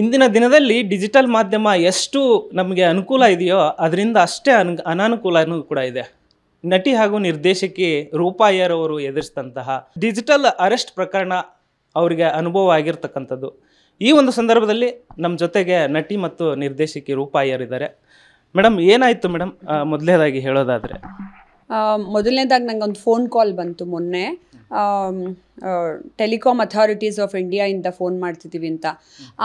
ಇಂದಿನ ದಿನದಲ್ಲಿ ಡಿಜಿಟಲ್ ಮಾಧ್ಯಮ ಎಷ್ಟು ನಮಗೆ ಅನುಕೂಲ ಇದೆಯೋ ಅದರಿಂದ ಅಷ್ಟೇ ಅನ್ ಅನಾನುಕೂಲನೂ ಕೂಡ ಇದೆ ನಟಿ ಹಾಗೂ ನಿರ್ದೇಶಕಿ ರೂಪಾಯರ್ ಅವರು ಎದುರಿಸಿದಂತಹ ಡಿಜಿಟಲ್ ಅರೆಸ್ಟ್ ಪ್ರಕರಣ ಅವರಿಗೆ ಅನುಭವ ಆಗಿರ್ತಕ್ಕಂಥದ್ದು ಈ ಒಂದು ಸಂದರ್ಭದಲ್ಲಿ ನಮ್ಮ ಜೊತೆಗೆ ನಟಿ ಮತ್ತು ನಿರ್ದೇಶಕಿ ರೂಪಾಯರ್ ಇದ್ದಾರೆ ಮೇಡಮ್ ಏನಾಯಿತು ಮೇಡಮ್ ಮೊದಲನೇದಾಗಿ ಹೇಳೋದಾದರೆ ಮೊದಲನೇದಾಗಿ ನಂಗೆ ಒಂದು ಫೋನ್ ಕಾಲ್ ಬಂತು ಮೊನ್ನೆ ಟೆಲಿಕಾಮ್ ಅಥಾರಿಟೀಸ್ ಆಫ್ ಇಂಡಿಯಾ ಇಂದ ಫೋನ್ ಮಾಡ್ತಿದ್ದೀವಿ ಅಂತ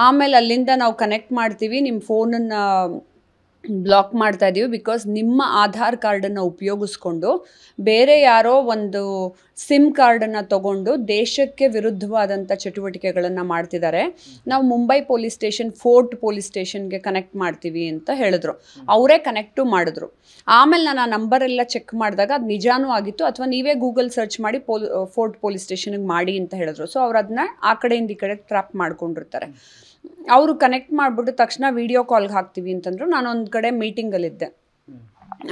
ಆಮೇಲೆ ಅಲ್ಲಿಂದ ನಾವು ಕನೆಕ್ಟ್ ಮಾಡ್ತೀವಿ ನಿಮ್ಮ ಫೋನನ್ನು ಬ್ಲಾಕ್ ಮಾಡ್ತಾ ಇದೀವಿ ಬಿಕಾಸ್ ನಿಮ್ಮ ಆಧಾರ್ ಕಾರ್ಡನ್ನು ಉಪಯೋಗಿಸ್ಕೊಂಡು ಬೇರೆ ಯಾರೋ ಒಂದು ಸಿಮ್ ಕಾರ್ಡನ್ನು ತಗೊಂಡು ದೇಶಕ್ಕೆ ವಿರುದ್ಧವಾದಂಥ ಚಟುವಟಿಕೆಗಳನ್ನು ಮಾಡ್ತಿದ್ದಾರೆ ನಾವು Mumbai police station Fort police ಸ್ಟೇಷನ್ಗೆ ಕನೆಕ್ಟ್ ಮಾಡ್ತೀವಿ ಅಂತ ಹೇಳಿದ್ರು ಅವರೇ ಕನೆಕ್ಟು ಮಾಡಿದ್ರು ಆಮೇಲೆ ನಾನು ಆ ನಂಬರೆಲ್ಲ ಚೆಕ್ ಮಾಡಿದಾಗ ಅದು ನಿಜಾನೂ ಆಗಿತ್ತು ಅಥವಾ ನೀವೇ ಗೂಗಲ್ ಸರ್ಚ್ ಮಾಡಿ ಪೋಲ್ ಫೋರ್ಟ್ ಪೊಲೀಸ್ ಸ್ಟೇಷನ್ಗೆ ಮಾಡಿ ಅಂತ ಹೇಳಿದ್ರು ಸೊ ಅವ್ರು ಅದನ್ನ ಆ ಕಡೆಯಿಂದ ಈ ಕಡೆ ಟ್ರ್ಯಾಪ್ ಮಾಡ್ಕೊಂಡಿರ್ತಾರೆ ಅವರು ಕನೆಕ್ಟ್ ಮಾಡಿಬಿಟ್ಟು ತಕ್ಷಣ ವೀಡಿಯೋ ಕಾಲ್ಗೆ ಹಾಕ್ತೀವಿ ಅಂತಂದರು ನಾನೊಂದು ಕಡೆ ಮೀಟಿಂಗಲ್ಲಿದ್ದೆ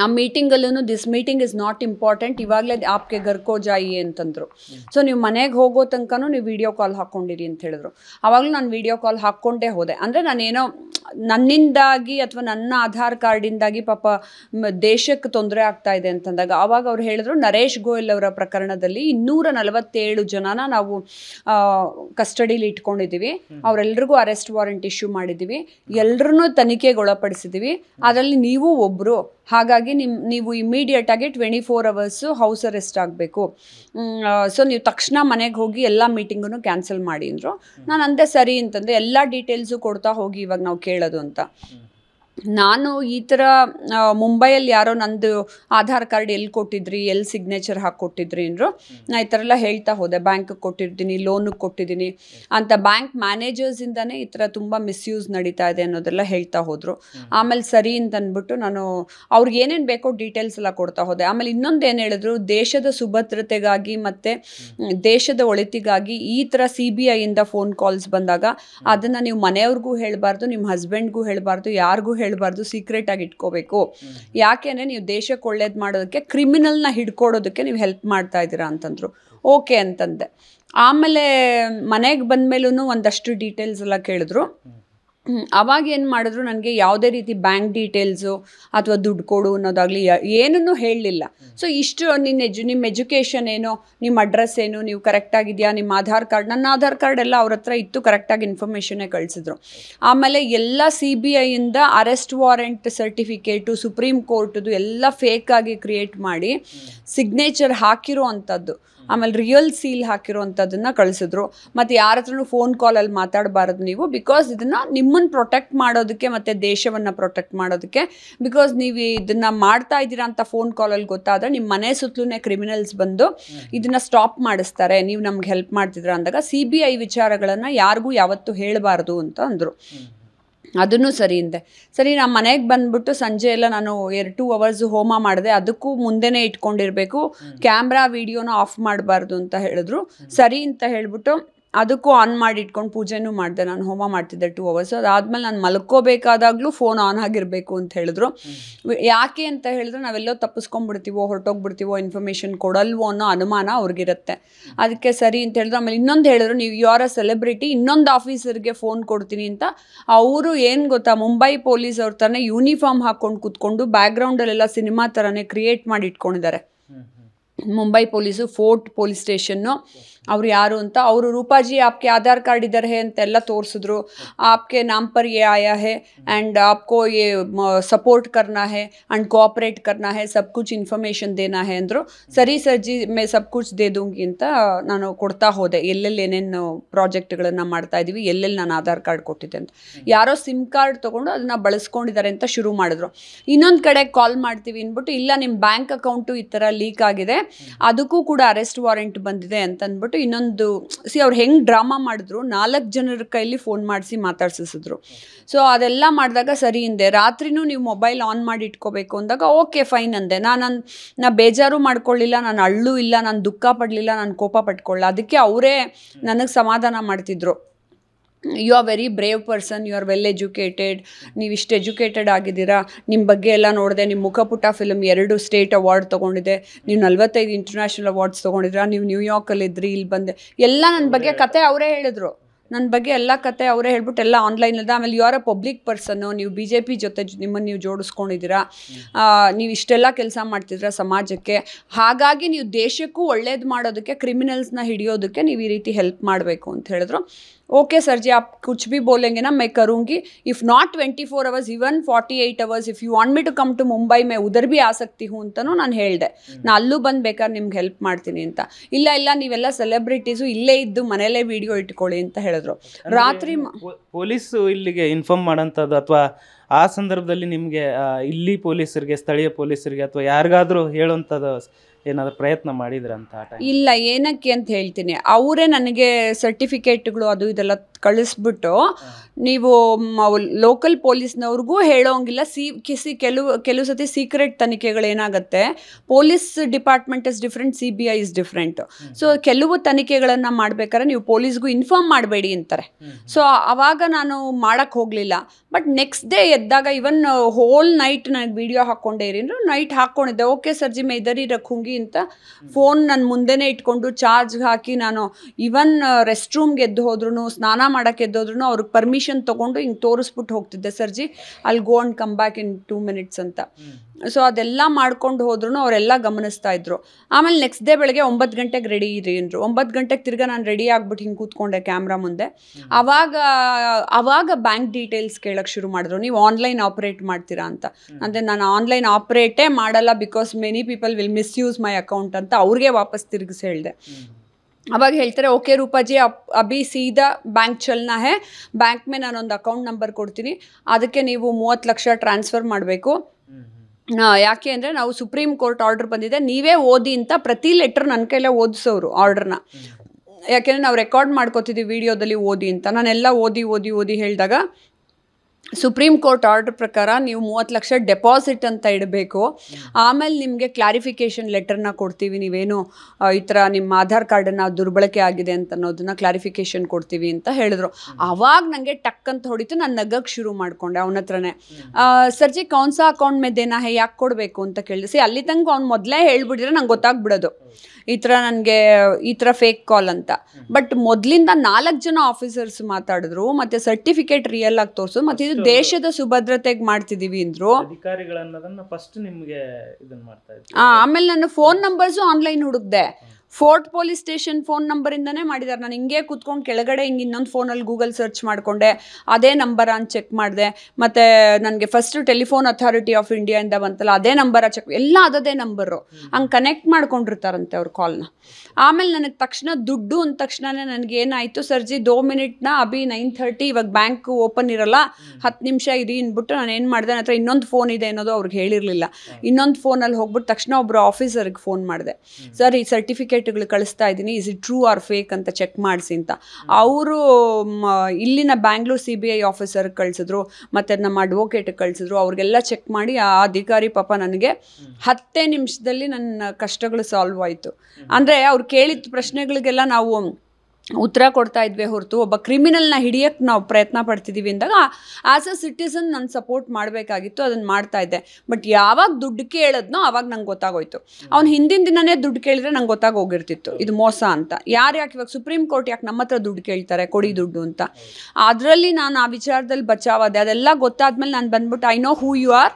ಆ ಮೀಟಿಂಗಲ್ಲೂ this meeting is not important ಇವಾಗಲೇ ಆಪ್ಗೆ ಗರ್ಕೋ ಜಾಯಿ ಅಂತಂದ್ರು ಸೊ ನೀವು ಮನೆಗೆ ಹೋಗೋ ತನಕನೂ ನೀವು ವೀಡಿಯೋ ಕಾಲ್ ಹಾಕ್ಕೊಂಡಿರಿ ಅಂತ ಹೇಳಿದ್ರು ಆವಾಗಲೂ ನಾನು ವೀಡಿಯೋ ಕಾಲ್ ಹಾಕ್ಕೊಂಡೇ ಹೋದೆ ಅಂದರೆ ನಾನೇನೋ ನನ್ನಿಂದಾಗಿ ಅಥವಾ ನನ್ನ ಆಧಾರ್ ಕಾರ್ಡಿಂದಾಗಿ ಪಾಪ ದೇಶಕ್ಕೆ ತೊಂದರೆ ಆಗ್ತಾ ಇದೆ ಅಂತಂದಾಗ ಆವಾಗ ಅವ್ರು ಹೇಳಿದ್ರು ನರೇಶ್ ಗೋಯಲ್ ಅವರ ಪ್ರಕರಣದಲ್ಲಿ ಇನ್ನೂರ ನಲವತ್ತೇಳು ಜನನ ನಾವು ಕಸ್ಟಡಿಲಿ ಇಟ್ಕೊಂಡಿದ್ದೀವಿ ಅವರೆಲ್ರಿಗೂ ಅರೆಸ್ಟ್ ವಾರೆಂಟ್ ಇಶ್ಯೂ ಮಾಡಿದ್ದೀವಿ ಎಲ್ಲರನ್ನೂ ತನಿಖೆಗೆ ಒಳಪಡಿಸಿದ್ದೀವಿ ಅದರಲ್ಲಿ ನೀವು ಒಬ್ಬರು ಹಾಗಾಗಿ ನಿಮ್ಮ ನೀವು ಇಮ್ಮಿಡಿಯೇಟಾಗಿ twenty four hours house arrest ಆಗಬೇಕು ಸೊ ನೀವು ತಕ್ಷಣ ಮನೆಗೆ ಹೋಗಿ ಎಲ್ಲ ಮೀಟಿಂಗನ್ನು ಕ್ಯಾನ್ಸಲ್ ಮಾಡಿ ಅಂದರು ನಾನು ಅಂದೆ ಸರಿ ಅಂತಂದರೆ ಎಲ್ಲ ಡೀಟೇಲ್ಸು ಕೊಡ್ತಾ ಹೋಗಿ ಇವಾಗ ನಾವು ಕೇಳೋದು ಅಂತ ನಾನು ಈ ಥರ ಮುಂಬೈಯಲ್ಲಿ ಯಾರೋ ನಂದು ಆಧಾರ್ ಕಾರ್ಡ್ ಎಲ್ಲಿ ಕೊಟ್ಟಿದ್ರಿ ಎಲ್ಲಿ ಸಿಗ್ನೇಚರ್ ಹಾಕಿ ಕೊಟ್ಟಿದ್ರಿ ಅಂದರು ನಾ ಈ ಥರ ಎಲ್ಲ ಹೇಳ್ತಾ ಹೋದೆ ಬ್ಯಾಂಕಿಗೆ ಕೊಟ್ಟಿರ್ತೀನಿ ಲೋನಿಗೆ ಕೊಟ್ಟಿದ್ದೀನಿ ಅಂತ ಬ್ಯಾಂಕ್ ಮ್ಯಾನೇಜರ್ಸಿಂದನೇ ಈ ಥರ ತುಂಬ ಮಿಸ್ಯೂಸ್ ನಡೀತಾ ಇದೆ ಅನ್ನೋದೆಲ್ಲ ಹೇಳ್ತಾ ಹೋದರು ಆಮೇಲೆ ಸರಿ ಅಂತ ಅಂದ್ಬಿಟ್ಟು ನಾನು ಅವ್ರಿಗೆ ಏನೇನು ಬೇಕೋ ಡೀಟೇಲ್ಸ್ ಎಲ್ಲ ಕೊಡ್ತಾ ಹೋದೆ ಆಮೇಲೆ ಇನ್ನೊಂದು ಏನು ಹೇಳಿದ್ರು ದೇಶದ ಸುಭದ್ರತೆಗಾಗಿ ಮತ್ತು ದೇಶದ ಒಳಿತಿಗಾಗಿ ಈ ಥರ ಸಿ ಬಿ ಐಯಿಂದ ಫೋನ್ ಕಾಲ್ಸ್ ಬಂದಾಗ ಅದನ್ನು ನೀವು ಮನೆಯವ್ರಿಗೂ ಹೇಳಬಾರ್ದು ನಿಮ್ಮ ಹಸ್ಬೆಂಡ್ಗೂ ಹೇಳಬಾರ್ದು ಯಾರಿಗೂ ಹೇಳ ಹೇಳಬಾರ್ದು ಸೀಕ್ರೆಟ್ ಆಗಿ ಇಟ್ಕೋಬೇಕು ಅಂದರೆ ನೀವು ದೇಶಕ್ಕೆ ಒಳ್ಳೇದು ಮಾಡೋದಕ್ಕೆ ಕ್ರಿಮಿನಲ್ನ ಹಿಡ್ಕೊಡೋದಕ್ಕೆ ನೀವು ಹೆಲ್ಪ್ ಮಾಡ್ತಾ ಇದ್ದೀರಾ ಅಂತಂದರು ಓಕೆ ಅಂತಂದೆ ಆಮೇಲೆ ಮನೆಗೆ ಮೇಲೂ ಒಂದಷ್ಟು ಡೀಟೇಲ್ಸ್ ಎಲ್ಲ ಕೇಳಿದ್ರು ಅವಾಗ ಏನು ಮಾಡಿದ್ರು ನನಗೆ ಯಾವುದೇ ರೀತಿ ಬ್ಯಾಂಕ್ ಡೀಟೇಲ್ಸು ಅಥವಾ ದುಡ್ಡು ಕೊಡು ಅನ್ನೋದಾಗಲಿ ಏನನ್ನೂ ಹೇಳಲಿಲ್ಲ ಸೊ ಇಷ್ಟು ನಿನ್ನ ಎಜು ನಿಮ್ಮ ಎಜುಕೇಷನ್ ಏನು ನಿಮ್ಮ ಅಡ್ರೆಸ್ ಏನು ನೀವು ಕರೆಕ್ಟಾಗಿದೆಯಾ ನಿಮ್ಮ ಆಧಾರ್ ಕಾರ್ಡ್ ನನ್ನ ಆಧಾರ್ ಕಾರ್ಡ್ ಎಲ್ಲ ಅವ್ರ ಹತ್ರ ಇತ್ತು ಕರೆಕ್ಟಾಗಿ ಇನ್ಫಾರ್ಮೇಷನ್ನೇ ಕಳಿಸಿದ್ರು ಆಮೇಲೆ ಎಲ್ಲ ಸಿ ಬಿ ಐಯಿಂದ ಅರೆಸ್ಟ್ ವಾರೆಂಟ್ ಸರ್ಟಿಫಿಕೇಟು ಸುಪ್ರೀಂ ಕೋರ್ಟದು ಎಲ್ಲ ಫೇಕಾಗಿ ಕ್ರಿಯೇಟ್ ಮಾಡಿ ಸಿಗ್ನೇಚರ್ ಹಾಕಿರೋ ಅಂಥದ್ದು ಆಮೇಲೆ ರಿಯಲ್ ಸೀಲ್ ಹಾಕಿರೋವಂಥದ್ದನ್ನ ಕಳಿಸಿದ್ರು ಮತ್ತು ಯಾರ ಹತ್ರನೂ ಫೋನ್ ಕಾಲಲ್ಲಿ ಮಾತಾಡಬಾರದು ನೀವು ಬಿಕಾಸ್ ಇದನ್ನು ನಿಮ್ಮನ್ನು ಪ್ರೊಟೆಕ್ಟ್ ಮಾಡೋದಕ್ಕೆ ಮತ್ತು ದೇಶವನ್ನು ಪ್ರೊಟೆಕ್ಟ್ ಮಾಡೋದಕ್ಕೆ ಬಿಕಾಸ್ ನೀವು ಇದನ್ನು ಮಾಡ್ತಾ ಇದ್ದೀರಾ ಅಂತ ಫೋನ್ ಕಾಲಲ್ಲಿ ಗೊತ್ತಾದರೆ ನಿಮ್ಮ ಮನೆ ಸುತ್ತಲೂ ಕ್ರಿಮಿನಲ್ಸ್ ಬಂದು ಇದನ್ನು ಸ್ಟಾಪ್ ಮಾಡಿಸ್ತಾರೆ ನೀವು ನಮ್ಗೆ ಹೆಲ್ಪ್ ಮಾಡ್ತಿದ್ರ ಅಂದಾಗ ಸಿ ಬಿ ಐ ವಿಚಾರಗಳನ್ನು ಯಾರಿಗೂ ಯಾವತ್ತೂ ಹೇಳಬಾರ್ದು ಅಂತ ಅಂದರು ಅದನ್ನು ಸರಿ ಅಂದೆ ಸರಿ ನಮ್ಮ ಮನೆಗೆ ಬಂದ್ಬಿಟ್ಟು ಸಂಜೆ ಎಲ್ಲ ನಾನು ಎರಡು ಟೂ ಅವರ್ಸ್ ಹೋಮ ಮಾಡಿದೆ ಅದಕ್ಕೂ ಮುಂದೆನೇ ಇಟ್ಕೊಂಡಿರಬೇಕು ಕ್ಯಾಮ್ರಾ ವಿಡಿಯೋನ ಆಫ್ ಮಾಡಬಾರ್ದು ಅಂತ ಹೇಳಿದ್ರು ಸರಿ ಅಂತ ಹೇಳಿಬಿಟ್ಟು ಅದಕ್ಕೂ ಆನ್ ಮಾಡಿ ಇಟ್ಕೊಂಡು ಪೂಜೆನೂ ಮಾಡಿದೆ ನಾನು ಹೋಮ ಮಾಡ್ತಿದ್ದೆ ಟೂ ಅವರ್ಸ್ ಅದಾದ್ಮೇಲೆ ನಾನು ಮಲ್ಕೋಬೇಕಾದಾಗ್ಲೂ ಫೋನ್ ಆನ್ ಆಗಿರಬೇಕು ಅಂತ ಹೇಳಿದ್ರು ಯಾಕೆ ಅಂತ ಹೇಳಿದ್ರೆ ನಾವೆಲ್ಲೋ ತಪ್ಪಿಸ್ಕೊಂಡ್ಬಿಡ್ತೀವೋ ಹೊರಟೋಗ್ಬಿಡ್ತೀವೋ ಇನ್ಫಾರ್ಮೇಶನ್ ಕೊಡಲ್ವೋ ಅನ್ನೋ ಅನುಮಾನ ಅವ್ರಿಗಿರುತ್ತೆ ಅದಕ್ಕೆ ಸರಿ ಅಂತ ಹೇಳಿದ್ರು ಆಮೇಲೆ ಇನ್ನೊಂದು ಹೇಳಿದ್ರು ನೀವು ಯು ಆರ್ ಅ ಸೆಲೆಬ್ರಿಟಿ ಇನ್ನೊಂದು ಆಫೀಸರ್ಗೆ ಫೋನ್ ಕೊಡ್ತೀನಿ ಅಂತ ಅವರು ಏನು ಗೊತ್ತಾ ಮುಂಬೈ ಪೊಲೀಸ್ ಅವ್ರ ಥರನೇ ಯೂನಿಫಾರ್ಮ್ ಹಾಕ್ಕೊಂಡು ಕೂತ್ಕೊಂಡು ಬ್ಯಾಕ್ಗ್ರೌಂಡಲ್ಲೆಲ್ಲ ಸಿನಿಮಾ ಥರನೇ ಕ್ರಿಯೇಟ್ ಮಾಡಿ ಇಟ್ಕೊಂಡಿದ್ದಾರೆ Mumbai police Fort police station ಅವ್ರು ಯಾರು ಅಂತ ಅವರು ರೂಪಾಜಿ ಆಪ್ಕೆ ಆಧಾರ್ ಕಾರ್ಡ್ ಇದ್ದಾರೆ ಹೇ ಅಂತೆಲ್ಲ ತೋರಿಸಿದ್ರು ಆಪ್ಕೆ ನಾಮ್ ಪರ್ ಯೇ ಆಯಾ ಹೇ ಆ್ಯಂಡ್ ಆಪ್ಕೋ ಯೇ ಸಪೋರ್ಟ್ ಕರ್ನಾ ಹೇ ಆ್ಯಂಡ್ ಕೋಆಪ್ರೇಟ್ ಕರ್ನಾ ಹೇ ಸಬ್ ಕುಚ್ ಇನ್ಫಾರ್ಮೇಷನ್ ದೇನಾ ಹೇ ಅಂದರು ಸರಿ ಸರ್ ಜಿ ಮೇ ಸಬ್ ಕುಚ್ ದೇ ಅಂತ ನಾನು ಕೊಡ್ತಾ ಹೋದೆ ಎಲ್ಲೆಲ್ಲಿ ಏನೇನು ಪ್ರಾಜೆಕ್ಟ್ಗಳನ್ನು ಮಾಡ್ತಾ ಇದ್ದೀವಿ ಎಲ್ಲೆಲ್ಲಿ ನಾನು ಆಧಾರ್ ಕಾರ್ಡ್ ಕೊಟ್ಟಿದ್ದೆ ಅಂತ ಯಾರೋ ಸಿಮ್ ಕಾರ್ಡ್ ತೊಗೊಂಡು ಅದನ್ನು ಬಳಸ್ಕೊಂಡಿದ್ದಾರೆ ಅಂತ ಶುರು ಮಾಡಿದ್ರು ಇನ್ನೊಂದು ಕಡೆ ಕಾಲ್ ಮಾಡ್ತೀವಿ ಅಂದ್ಬಿಟ್ಟು ಇಲ್ಲ ನಿಮ್ಮ ಬ್ಯಾಂಕ್ ಅಕೌಂಟು ಈ ಥರ ಲೀಕ್ ಆಗಿದೆ ಅದಕ್ಕೂ ಕೂಡ ಅರೆಸ್ಟ್ ವಾರೆಂಟ್ ಬಂದಿದೆ ಅಂತಂದ್ಬಿಟ್ಟು ಅಂದ್ಬಿಟ್ಟು ಇನ್ನೊಂದು ಸಿ ಅವ್ರು ಹೆಂಗೆ ಡ್ರಾಮಾ ಮಾಡಿದ್ರು ನಾಲ್ಕು ಜನರ ಕೈಲಿ ಫೋನ್ ಮಾಡಿಸಿ ಮಾತಾಡ್ಸಿಸಿದ್ರು ಸೊ ಅದೆಲ್ಲ ಮಾಡಿದಾಗ ಸರಿ ಹಿಂದೆ ರಾತ್ರಿನೂ ನೀವು ಮೊಬೈಲ್ ಆನ್ ಮಾಡಿ ಇಟ್ಕೋಬೇಕು ಅಂದಾಗ ಓಕೆ ಫೈನ್ ಅಂದೆ ನಾನು ನಾನು ಬೇಜಾರು ಮಾಡ್ಕೊಳ್ಳಿಲ್ಲ ನಾನು ಅಳ್ಳು ಇಲ್ಲ ನಾನು ದುಃಖ ಪಡಲಿಲ್ಲ ನಾನು ಕೋಪ ಪಟ್ಕೊಳ್ಳ ಅದಕ್ಕೆ ಅವರೇ ನನಗೆ ಸಮಾಧಾನ ಮಾಡ್ತಿದ್ರು you are very brave person you are well educated ನೀವು ಇಷ್ಟು ಎಜುಕೇಟೆಡ್ ಆಗಿದ್ದೀರಾ ನಿಮ್ಮ ಬಗ್ಗೆ ಎಲ್ಲ ನೋಡಿದೆ ನಿಮ್ಮ ಮುಖಪುಟ ಫಿಲಮ್ ಎರಡು ಸ್ಟೇಟ್ ಅವಾರ್ಡ್ ತೊಗೊಂಡಿದೆ ನೀವು ನಲ್ವತ್ತೈದು ಇಂಟರ್ನ್ಯಾಷನಲ್ ಅವಾರ್ಡ್ಸ್ ತೊಗೊಂಡಿದ್ರಾ ನೀವು ನ್ಯೂಯಾರ್ಕಲ್ಲಿ ಇದ್ದ್ರಿ ಇಲ್ಲಿ ಬಂದೆ ಎಲ್ಲ ನನ್ನ ಬಗ್ಗೆ ಕತೆ ಅವರೇ ಹೇಳಿದ್ರು ನನ್ನ ಬಗ್ಗೆ ಎಲ್ಲ ಕತೆ ಅವರೇ ಹೇಳ್ಬಿಟ್ಟು ಎಲ್ಲ ಆನ್ಲೈನಲ್ಲದ ಆಮೇಲೆ you are a public person ನೀವು ಬಿ ಜೆ ಪಿ ಜೊತೆ ನಿಮ್ಮನ್ನು ನೀವು ಜೋಡಿಸ್ಕೊಂಡಿದ್ದೀರಾ ನೀವು ಇಷ್ಟೆಲ್ಲ ಕೆಲಸ ಮಾಡ್ತಿದ್ರ ಸಮಾಜಕ್ಕೆ ಹಾಗಾಗಿ ನೀವು ದೇಶಕ್ಕೂ ಒಳ್ಳೇದು ಮಾಡೋದಕ್ಕೆ ಕ್ರಿಮಿನಲ್ಸ್ನ ಹಿಡಿಯೋದಕ್ಕೆ ನೀವು ಈ ರೀತಿ ಹೆಲ್ಪ್ ಮಾಡಬೇಕು ಅಂತ ಹೇಳಿದ್ರು ಓಕೆ सर जी आप कुछ भी बोलेंगे ना मैं करूँगी if not twenty four hours even forty eight hours if you want me to come to Mumbai ಮೇ ಉದರ್ ಬಿ ಆಸಕ್ತಿ ಹೂ ಅಂತಲೂ ನಾನು ಹೇಳ್ದೆ ನಾನು ಅಲ್ಲೂ ಬಂದು ಬೇಕಾದ್ರೆ ನಿಮ್ಗೆ ಹೆಲ್ಪ್ ಮಾಡ್ತೀನಿ ಅಂತ ಇಲ್ಲ ಇಲ್ಲ ನೀವೆಲ್ಲ ಸೆಲೆಬ್ರಿಟೀಸು ಇಲ್ಲೇ ಇದ್ದು ಮನೆಯಲ್ಲೇ ವಿಡಿಯೋ ಇಟ್ಕೊಳ್ಳಿ ಅಂತ ಹೇಳಿದ್ರು ರಾತ್ರಿ ಪೊಲೀಸ್ ಇಲ್ಲಿಗೆ ಇನ್ಫಾರ್ಮ್ ಮಾಡೋಂಥದ್ದು ಅಥವಾ ಆ ಸಂದರ್ಭದಲ್ಲಿ ನಿಮಗೆ ಇಲ್ಲಿ ಪೊಲೀಸರಿಗೆ ಸ್ಥಳೀಯ ಪೊಲೀಸರಿಗೆ ಅಥವಾ ಯಾರಿಗಾದರೂ ಹೇಳುವಂಥದ್ದು ಏನಾದರೂ ಪ್ರಯತ್ನ ಮಾಡಿದ್ರಂತ ಇಲ್ಲ ಏನಕ್ಕೆ ಅಂತ ಹೇಳ್ತೀನಿ ಅವರೇ ನನಗೆ ಸರ್ಟಿಫಿಕೇಟ್ಗಳು ಅದು ಇದೆಲ್ಲ ಕಳಿಸ್ಬಿಟ್ಟು ನೀವು ಲೋಕಲ್ ಪೊಲೀಸ್ನವ್ರಿಗೂ ಹೇಳೋಂಗಿಲ್ಲ ಸಿ ಕಿಸಿ ಕೆಲವು ಕೆಲವು ಸತಿ ಸೀಕ್ರೆಟ್ ಏನಾಗುತ್ತೆ police department is different C B I is different so ಕೆಲವು ತನಿಖೆಗಳನ್ನು ಮಾಡ್ಬೇಕಾದ್ರೆ ನೀವು ಪೊಲೀಸ್ಗೂ ಇನ್ಫಾರ್ಮ್ ಮಾಡಬೇಡಿ ಅಂತಾರೆ ಸೊ ಆವಾಗ ನಾನು ಮಾಡೋಕ್ಕೆ ಹೋಗಲಿಲ್ಲ ಬಟ್ ನೆಕ್ಸ್ಟ್ ಡೇ ಎದ್ದಾಗ ಇವನ್ ಹೋಲ್ ನೈಟ್ ನನಗೆ ವಿಡಿಯೋ ಹಾಕ್ಕೊಂಡೆ ಇರೀನು ನೈಟ್ ಹಾಕ್ಕೊಂಡಿದ್ದೆ ಓಕೆ ಸರ್ ಜಿ ಮೈದರಿ ರಖುಂಗಿ ಅಂತ ಫೋನ್ ನನ್ನ ಮುಂದೆನೇ ಇಟ್ಕೊಂಡು ಚಾರ್ಜ್ ಹಾಕಿ ನಾನು ಇವನ್ ರೆಸ್ಟ್ ರೂಮ್ಗೆ ಎದ್ದು ಹೋದ್ರೂ ಸ್ನಾನ ಮಾಡಕ್ಕೆ ಎದ್ದೋದ್ರು ಅವ್ರಿಗೆ ಪರ್ಮಿಷನ್ ತೊಗೊಂಡು ಹಿಂಗೆ ತೋರಿಸ್ಬಿಟ್ಟು ಹೋಗ್ತಿದ್ದೆ ಸರ್ಜಿ ಅಲ್ಲಿ go and come back in two minutes ಅಂತ ಸೊ ಅದೆಲ್ಲ ಮಾಡ್ಕೊಂಡು ಹೋದ್ರು ಅವರೆಲ್ಲ ಗಮನಿಸ್ತಾ ಇದ್ರು ಆಮೇಲೆ ನೆಕ್ಸ್ಟ್ ಡೇ ಬೆಳಗ್ಗೆ ಒಂಬತ್ತು ಗಂಟೆಗೆ ರೆಡಿ ಇರಿ ಅಂದರು ಒಂಬತ್ತು ಗಂಟೆಗೆ ತಿರ್ಗಾ ನಾನು ರೆಡಿ ಆಗ್ಬಿಟ್ಟು ಹಿಂಗೆ ಕೂತ್ಕೊಂಡೆ ಕ್ಯಾಮ್ರಾ ಮುಂದೆ ಅವಾಗ ಅವಾಗ ಬ್ಯಾಂಕ್ ಡೀಟೇಲ್ಸ್ ಕೇಳಕ್ ಶುರು ಮಾಡಿದ್ರು ನೀವು ಆನ್ಲೈನ್ ಆಪರೇಟ್ ಮಾಡ್ತೀರಾ ಅಂತ ಅಂದ್ರೆ ನಾನು ಆನ್ಲೈನ್ ಆಪರೇಟೇ ಮಾಡಲ್ಲ because many people will misuse my account ಅಂತ ಅವ್ರಿಗೆ ವಾಪಸ್ ತಿರುಗಿಸಿ ಹೇಳಿದೆ ಅವಾಗ ಹೇಳ್ತಾರೆ ಓಕೆ ರೂಪಾಜಿ ಅಪ್ ಅಬಿ ಸೀದಾ ಬ್ಯಾಂಕ್ ಚಲನಾ ಹೇ ಬ್ಯಾಂಕ್ ಮೇ ನಾನೊಂದು ಅಕೌಂಟ್ ನಂಬರ್ ಕೊಡ್ತೀನಿ ಅದಕ್ಕೆ ನೀವು ಮೂವತ್ತು ಲಕ್ಷ ಟ್ರಾನ್ಸ್ಫರ್ ಮಾಡಬೇಕು ಯಾಕೆ ಅಂದರೆ ನಾವು ಸುಪ್ರೀಂ ಕೋರ್ಟ್ ಆರ್ಡರ್ ಬಂದಿದೆ ನೀವೇ ಓದಿ ಅಂತ ಪ್ರತಿ ಲೆಟ್ರ್ ನನ್ನ ಕೈಲೇ ಓದಿಸೋರು ಆರ್ಡ್ರನ್ನ ಯಾಕೆಂದರೆ ನಾವು ರೆಕಾರ್ಡ್ ಮಾಡ್ಕೋತಿದ್ದೀವಿ ವಿಡಿಯೋದಲ್ಲಿ ಓದಿ ಅಂತ ನಾನೆಲ್ಲ ಓದಿ ಓದಿ ಓದಿ ಹೇಳಿದಾಗ ಸುಪ್ರೀಂ ಕೋರ್ಟ್ ಆರ್ಡರ್ ಪ್ರಕಾರ ನೀವು ಮೂವತ್ತು ಲಕ್ಷ ಡೆಪಾಸಿಟ್ ಅಂತ ಇಡಬೇಕು ಆಮೇಲೆ ನಿಮಗೆ ಕ್ಲಾರಿಫಿಕೇಷನ್ ಲೆಟರ್ನ ಕೊಡ್ತೀವಿ ನೀವೇನು ಈ ಥರ ನಿಮ್ಮ ಆಧಾರ್ ಕಾರ್ಡನ್ನು ದುರ್ಬಳಕೆ ಆಗಿದೆ ಅಂತ ಅನ್ನೋದನ್ನ ಕ್ಲಾರಿಫಿಕೇಷನ್ ಕೊಡ್ತೀವಿ ಅಂತ ಹೇಳಿದ್ರು ಅವಾಗ ನನಗೆ ಟಕ್ ಅಂತ ಹೊಡಿತು ನಾನು ನಗಕ್ಕೆ ಶುರು ಮಾಡಿಕೊಂಡೆ ಅವನ ಹತ್ರನೇ ಸರ್ಜಿ ಜಿ ಕೌನ್ಸಾ ಅಕೌಂಟ್ ನಾ ಹೇ ಯಾಕೆ ಕೊಡಬೇಕು ಅಂತ ಕೇಳಿದೆ ಸಿ ಅಲ್ಲಿ ತನಕ ಅವ್ನು ಮೊದಲೇ ಹೇಳ್ಬಿಟ್ಟಿದ್ರೆ ನಂಗೆ ಗೊತ್ತಾಗ್ಬಿಡೋದು ಈ ಥರ ನನಗೆ ಈ ಥರ ಫೇಕ್ ಕಾಲ್ ಅಂತ ಬಟ್ ಮೊದಲಿಂದ ನಾಲ್ಕು ಜನ ಆಫೀಸರ್ಸ್ ಮಾತಾಡಿದ್ರು ಮತ್ತು ಸರ್ಟಿಫಿಕೇಟ್ ರಿಯಲ್ ಆಗಿ ತೋರಿಸು ಮತ್ತು ದೇಶದ ಸುಭದ್ರತೆಗೆ ಮಾಡ್ತಿದೀವಿ ಅಂದ್ರು ಆಮೇಲೆ ನನ್ನ ಫೋನ್ ನಂಬರ್ಸು ಆನ್ಲೈನ್ ಹುಡುಕ್ದೆ fort police station phone number ಇಂದಾನೆ ಮಾಡಿದಾರೆ ನಾನು ಹಿಂಗೆ ಕುತ್ಕೊಂಡು ಕೆಳಗಡೆ ಹಿಂಗೆ ಇನ್ನೊಂದು ಫೋನಲ್ಲಿ ಗೂಗಲ್ ಸರ್ಚ್ ಮಾಡ್ಕೊಂಡೆ ಅದೇ ನಂಬರ್ ಅಂತ ಚೆಕ್ ಮಾಡಿದೆ ಮತ್ತೆ ನನಗೆ first telephone authority of India ಇಂದ ಬಂತಲ್ಲ ಅದೇ ನಂಬರ ಚೆಕ್ ಎಲ್ಲ ಅದೇ ನಂಬರು ಹಂಗೆ ಕನೆಕ್ಟ್ ಮಾಡ್ಕೊಂಡಿರ್ತಾರಂತೆ ಅವ್ರ ಕಾಲ್ನ ಆಮೇಲೆ ನನಗೆ ತಕ್ಷಣ ದುಡ್ಡು ಅಂದ ತಕ್ಷಣನೇ ನನಗೆ ಏನಾಯ್ತು ಸರ್ಜಿ ದೋ ಮಿನಿಟ್ನ ಅಭಿ ನೈನ್ ಥರ್ಟಿ ಇವಾಗ ಬ್ಯಾಂಕ್ ಓಪನ್ ಇರಲ್ಲ ಹತ್ತು ನಿಮಿಷ ಇರಿ ಅಂದ್ಬಿಟ್ಟು ನಾನು ಏನು ಮಾಡಿದೆ ನನ್ನ ಹತ್ರ ಇನ್ನೊಂದು ಫೋನ್ ಇದೆ ಅನ್ನೋದು ಅವ್ರಿಗೆ ಹೇಳಿರಲಿಲ್ಲ ಇನ್ನೊಂದು ಫೋನಲ್ಲಿ ಹೋಗ್ಬಿಟ್ಟು ತಕ್ಷಣ ಒಬ್ಬರು ಆಫೀಸರ್ಗೆ ಫೋನ್ ಮಾಡಿದೆ ಸರ್ ಈ ಸರ್ಟಿಫಿಕೇಟ್ಗಳು ಕಳಿಸ್ತಾ ಇದ್ದೀನಿ is it true or fake ಅಂತ ಚೆಕ್ ಮಾಡಿಸಿ ಅಂತ ಅವರು ಇಲ್ಲಿನ Bangalore C B I officer ಕಳಿಸಿದ್ರು ಮತ್ತು ನಮ್ಮ ಅಡ್ವೊಕೇಟ್ಗೆ ಕಳಿಸಿದ್ರು ಅವ್ರಿಗೆಲ್ಲ ಚೆಕ್ ಮಾಡಿ ಆ ಅಧಿಕಾರಿ ಪಾಪ ನನಗೆ ಹತ್ತೇ ನಿಮಿಷದಲ್ಲಿ ನನ್ನ ಕಷ್ಟಗಳು ಸಾಲ್ವ್ ಆಯಿತು ಅಂದರೆ ಅವ್ರು ಕೇಳಿದ ಪ್ರಶ್ನೆಗಳಿಗೆಲ್ಲ ನಾವು ಉತ್ತರ ಕೊಡ್ತಾ ಇದ್ವಿ ಹೊರತು ಒಬ್ಬ ಕ್ರಿಮಿನಲ್ನ ಹಿಡಿಯೋಕ್ಕೆ ನಾವು ಪ್ರಯತ್ನ ಪಡ್ತಿದ್ದೀವಿ ಅಂದಾಗ ಆ್ಯಸ್ ಅ ಸಿಟಿಸನ್ ನಾನು ಸಪೋರ್ಟ್ ಮಾಡಬೇಕಾಗಿತ್ತು ಅದನ್ನು ಮಾಡ್ತಾ ಇದ್ದೆ ಬಟ್ ಯಾವಾಗ ದುಡ್ಡು ಕೇಳಿದ್ನೋ ಆವಾಗ ನಂಗೆ ಗೊತ್ತಾಗೋಯ್ತು ಅವ್ನು ಹಿಂದಿನ ದಿನನೇ ದುಡ್ಡು ಕೇಳಿದ್ರೆ ನಂಗೆ ಗೊತ್ತಾಗೋಗಿರ್ತಿತ್ತು ಇದು ಮೋಸ ಅಂತ ಯಾರು ಯಾಕೆ ಇವಾಗ ಸುಪ್ರೀಂ ಕೋರ್ಟ್ ಯಾಕೆ ನಮ್ಮ ಹತ್ರ ದುಡ್ಡು ಕೇಳ್ತಾರೆ ಕೊಡಿ ದುಡ್ಡು ಅಂತ ಅದರಲ್ಲಿ ನಾನು ಆ ವಿಚಾರದಲ್ಲಿ ಬಚಾವಾದೆ ಅದೆಲ್ಲ ಗೊತ್ತಾದ್ಮೇಲೆ ನಾನು ಬಂದ್ಬಿಟ್ಟು I know who you are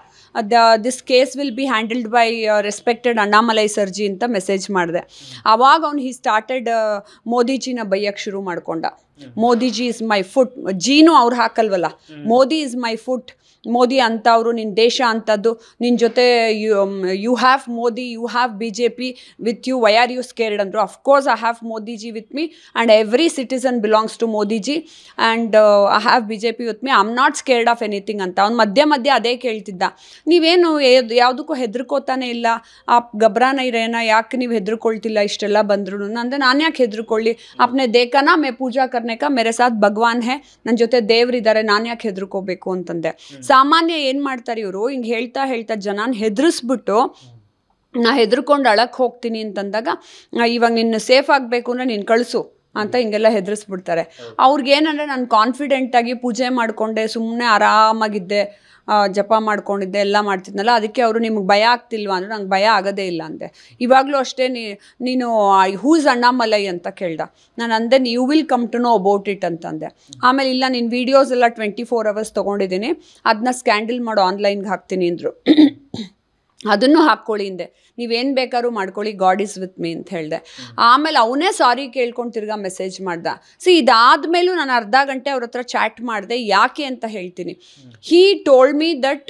this case will be handled by respected Annamalai ಸರ್ಜಿ ಅಂತ ಮೆಸೇಜ್ ಮಾಡಿದೆ ಆವಾಗ ಅವ್ನು ಹಿ ಸ್ಟಾರ್ಟೆಡ್ ಮೋದಿಜಿನ ಬೈಯಕ್ಕೆ ಶುರು ಮಾಡಿಕೊಂಡ ಮೋದಿಜಿ ಇಸ್ ಮೈ ಫುಟ್ ಜೀನು ಅವ್ರು ಹಾಕಲ್ವಲ್ಲ Modi is my foot Modi um, uh, ಅಂತ ಅವರು ನಿನ್ನ ದೇಶ ಅಂಥದ್ದು ನಿನ್ನ ಜೊತೆ you you have Modi you have B J P with you why are you scared ಅಂದರು of course I have Modiji ji with me and every citizen belongs to Modiji and and I have B J P with me I am not scared of anything ಅಂತ ಅವ್ನು ಮಧ್ಯೆ ಮಧ್ಯೆ ಅದೇ ಕೇಳ್ತಿದ್ದ ನೀವೇನು ಯಾವುದಕ್ಕೂ ಹೆದರ್ಕೋತಾನೆ ಇಲ್ಲ ಆ ಗಬ್ರಾನ ಇರೇನಾ ಯಾಕೆ ನೀವು ಹೆದರ್ಕೊಳ್ತಿಲ್ಲ ಇಷ್ಟೆಲ್ಲ ಬಂದ್ರು ಅಂದರೆ ನಾನು ಯಾಕೆ ಹೆದರ್ಕೊಳ್ಳಿ ಅಪ್ನೆ ದೇಕನ ಮೇ ಪೂಜಾ ಕರ್ ಹೆದರ್ನೆ ಮೇರೆ ಸಾಥ್ ಭಗವಾನ್ ಹೇ ನನ್ನ ಜೊತೆ ಇದಾರೆ ನಾನು ಯಾಕೆ ಹೆದರ್ಕೋಬೇಕು ಅಂತಂದೆ ಸಾಮಾನ್ಯ ಏನ್ ಮಾಡ್ತಾರೆ ಇವರು ಹಿಂಗ್ ಹೇಳ್ತಾ ಹೇಳ್ತಾ ಜನಾನ ಹೆದರ್ಸ್ಬಿಟ್ಟು ನಾ ಹೆದರ್ಕೊಂಡು ಅಳಕ್ ಹೋಗ್ತೀನಿ ಅಂತಂದಾಗ ಇವಾಗ ನಿನ್ನ ಸೇಫ್ ಆಗಬೇಕು ಅಂದ್ರೆ ನೀನ್ ಕಳಿಸು ಅಂತ ಹಿಂಗೆಲ್ಲ ಹೆದರಿಸ್ಬಿಡ್ತಾರೆ ಅವ್ರಿಗೇನಂದರೆ ನಾನು ಕಾನ್ಫಿಡೆಂಟಾಗಿ ಪೂಜೆ ಮಾಡಿಕೊಂಡೆ ಸುಮ್ಮನೆ ಆರಾಮಾಗಿದ್ದೆ ಜಪ ಮಾಡ್ಕೊಂಡಿದ್ದೆ ಎಲ್ಲ ಮಾಡ್ತಿದ್ನಲ್ಲ ಅದಕ್ಕೆ ಅವರು ನಿಮ್ಗೆ ಭಯ ಆಗ್ತಿಲ್ವ ಅಂದ್ರೆ ನಂಗೆ ಭಯ ಆಗೋದೇ ಇಲ್ಲ ಅಂದೆ ಇವಾಗಲೂ ಅಷ್ಟೇ ನೀ ನೀನು ಹೂಸ್ ಅಣ್ಣಾಮಲೈ ಅಂತ ಕೇಳ್ದ ನಾನು ಅಂದೆ you will come to know about it ಅಂತಂದೆ ಆಮೇಲೆ ಇಲ್ಲ ನಿನ್ನ ವೀಡಿಯೋಸ್ ಎಲ್ಲ ಟ್ವೆಂಟಿ ಫೋರ್ ಅವರ್ಸ್ ತೊಗೊಂಡಿದ್ದೀನಿ ಅದನ್ನ ಸ್ಕ್ಯಾಂಡಲ್ ಮಾಡೋ ಆನ್ಲೈನ್ಗೆ ಹಾಕ್ತೀನಿ ಅಂದರು ಅದನ್ನು ಹಾಕ್ಕೊಳ್ಳಿ ಹಿಂದೆ ನೀವೇನು ಬೇಕಾದ್ರೂ ಮಾಡ್ಕೊಳ್ಳಿ ಗಾಡ್ ಇಸ್ ವಿತ್ ಮೀ ಅಂತ ಹೇಳಿದೆ ಆಮೇಲೆ ಅವನೇ ಸಾರಿ ಕೇಳ್ಕೊಂಡು ತಿರ್ಗಾ ಮೆಸೇಜ್ ಮಾಡ್ದೆ ಸೊ ಇದಾದ್ಮೇಲೂ ನಾನು ಅರ್ಧ ಗಂಟೆ ಅವ್ರ ಹತ್ರ ಚಾಟ್ ಮಾಡಿದೆ ಯಾಕೆ ಅಂತ ಹೇಳ್ತೀನಿ he told me that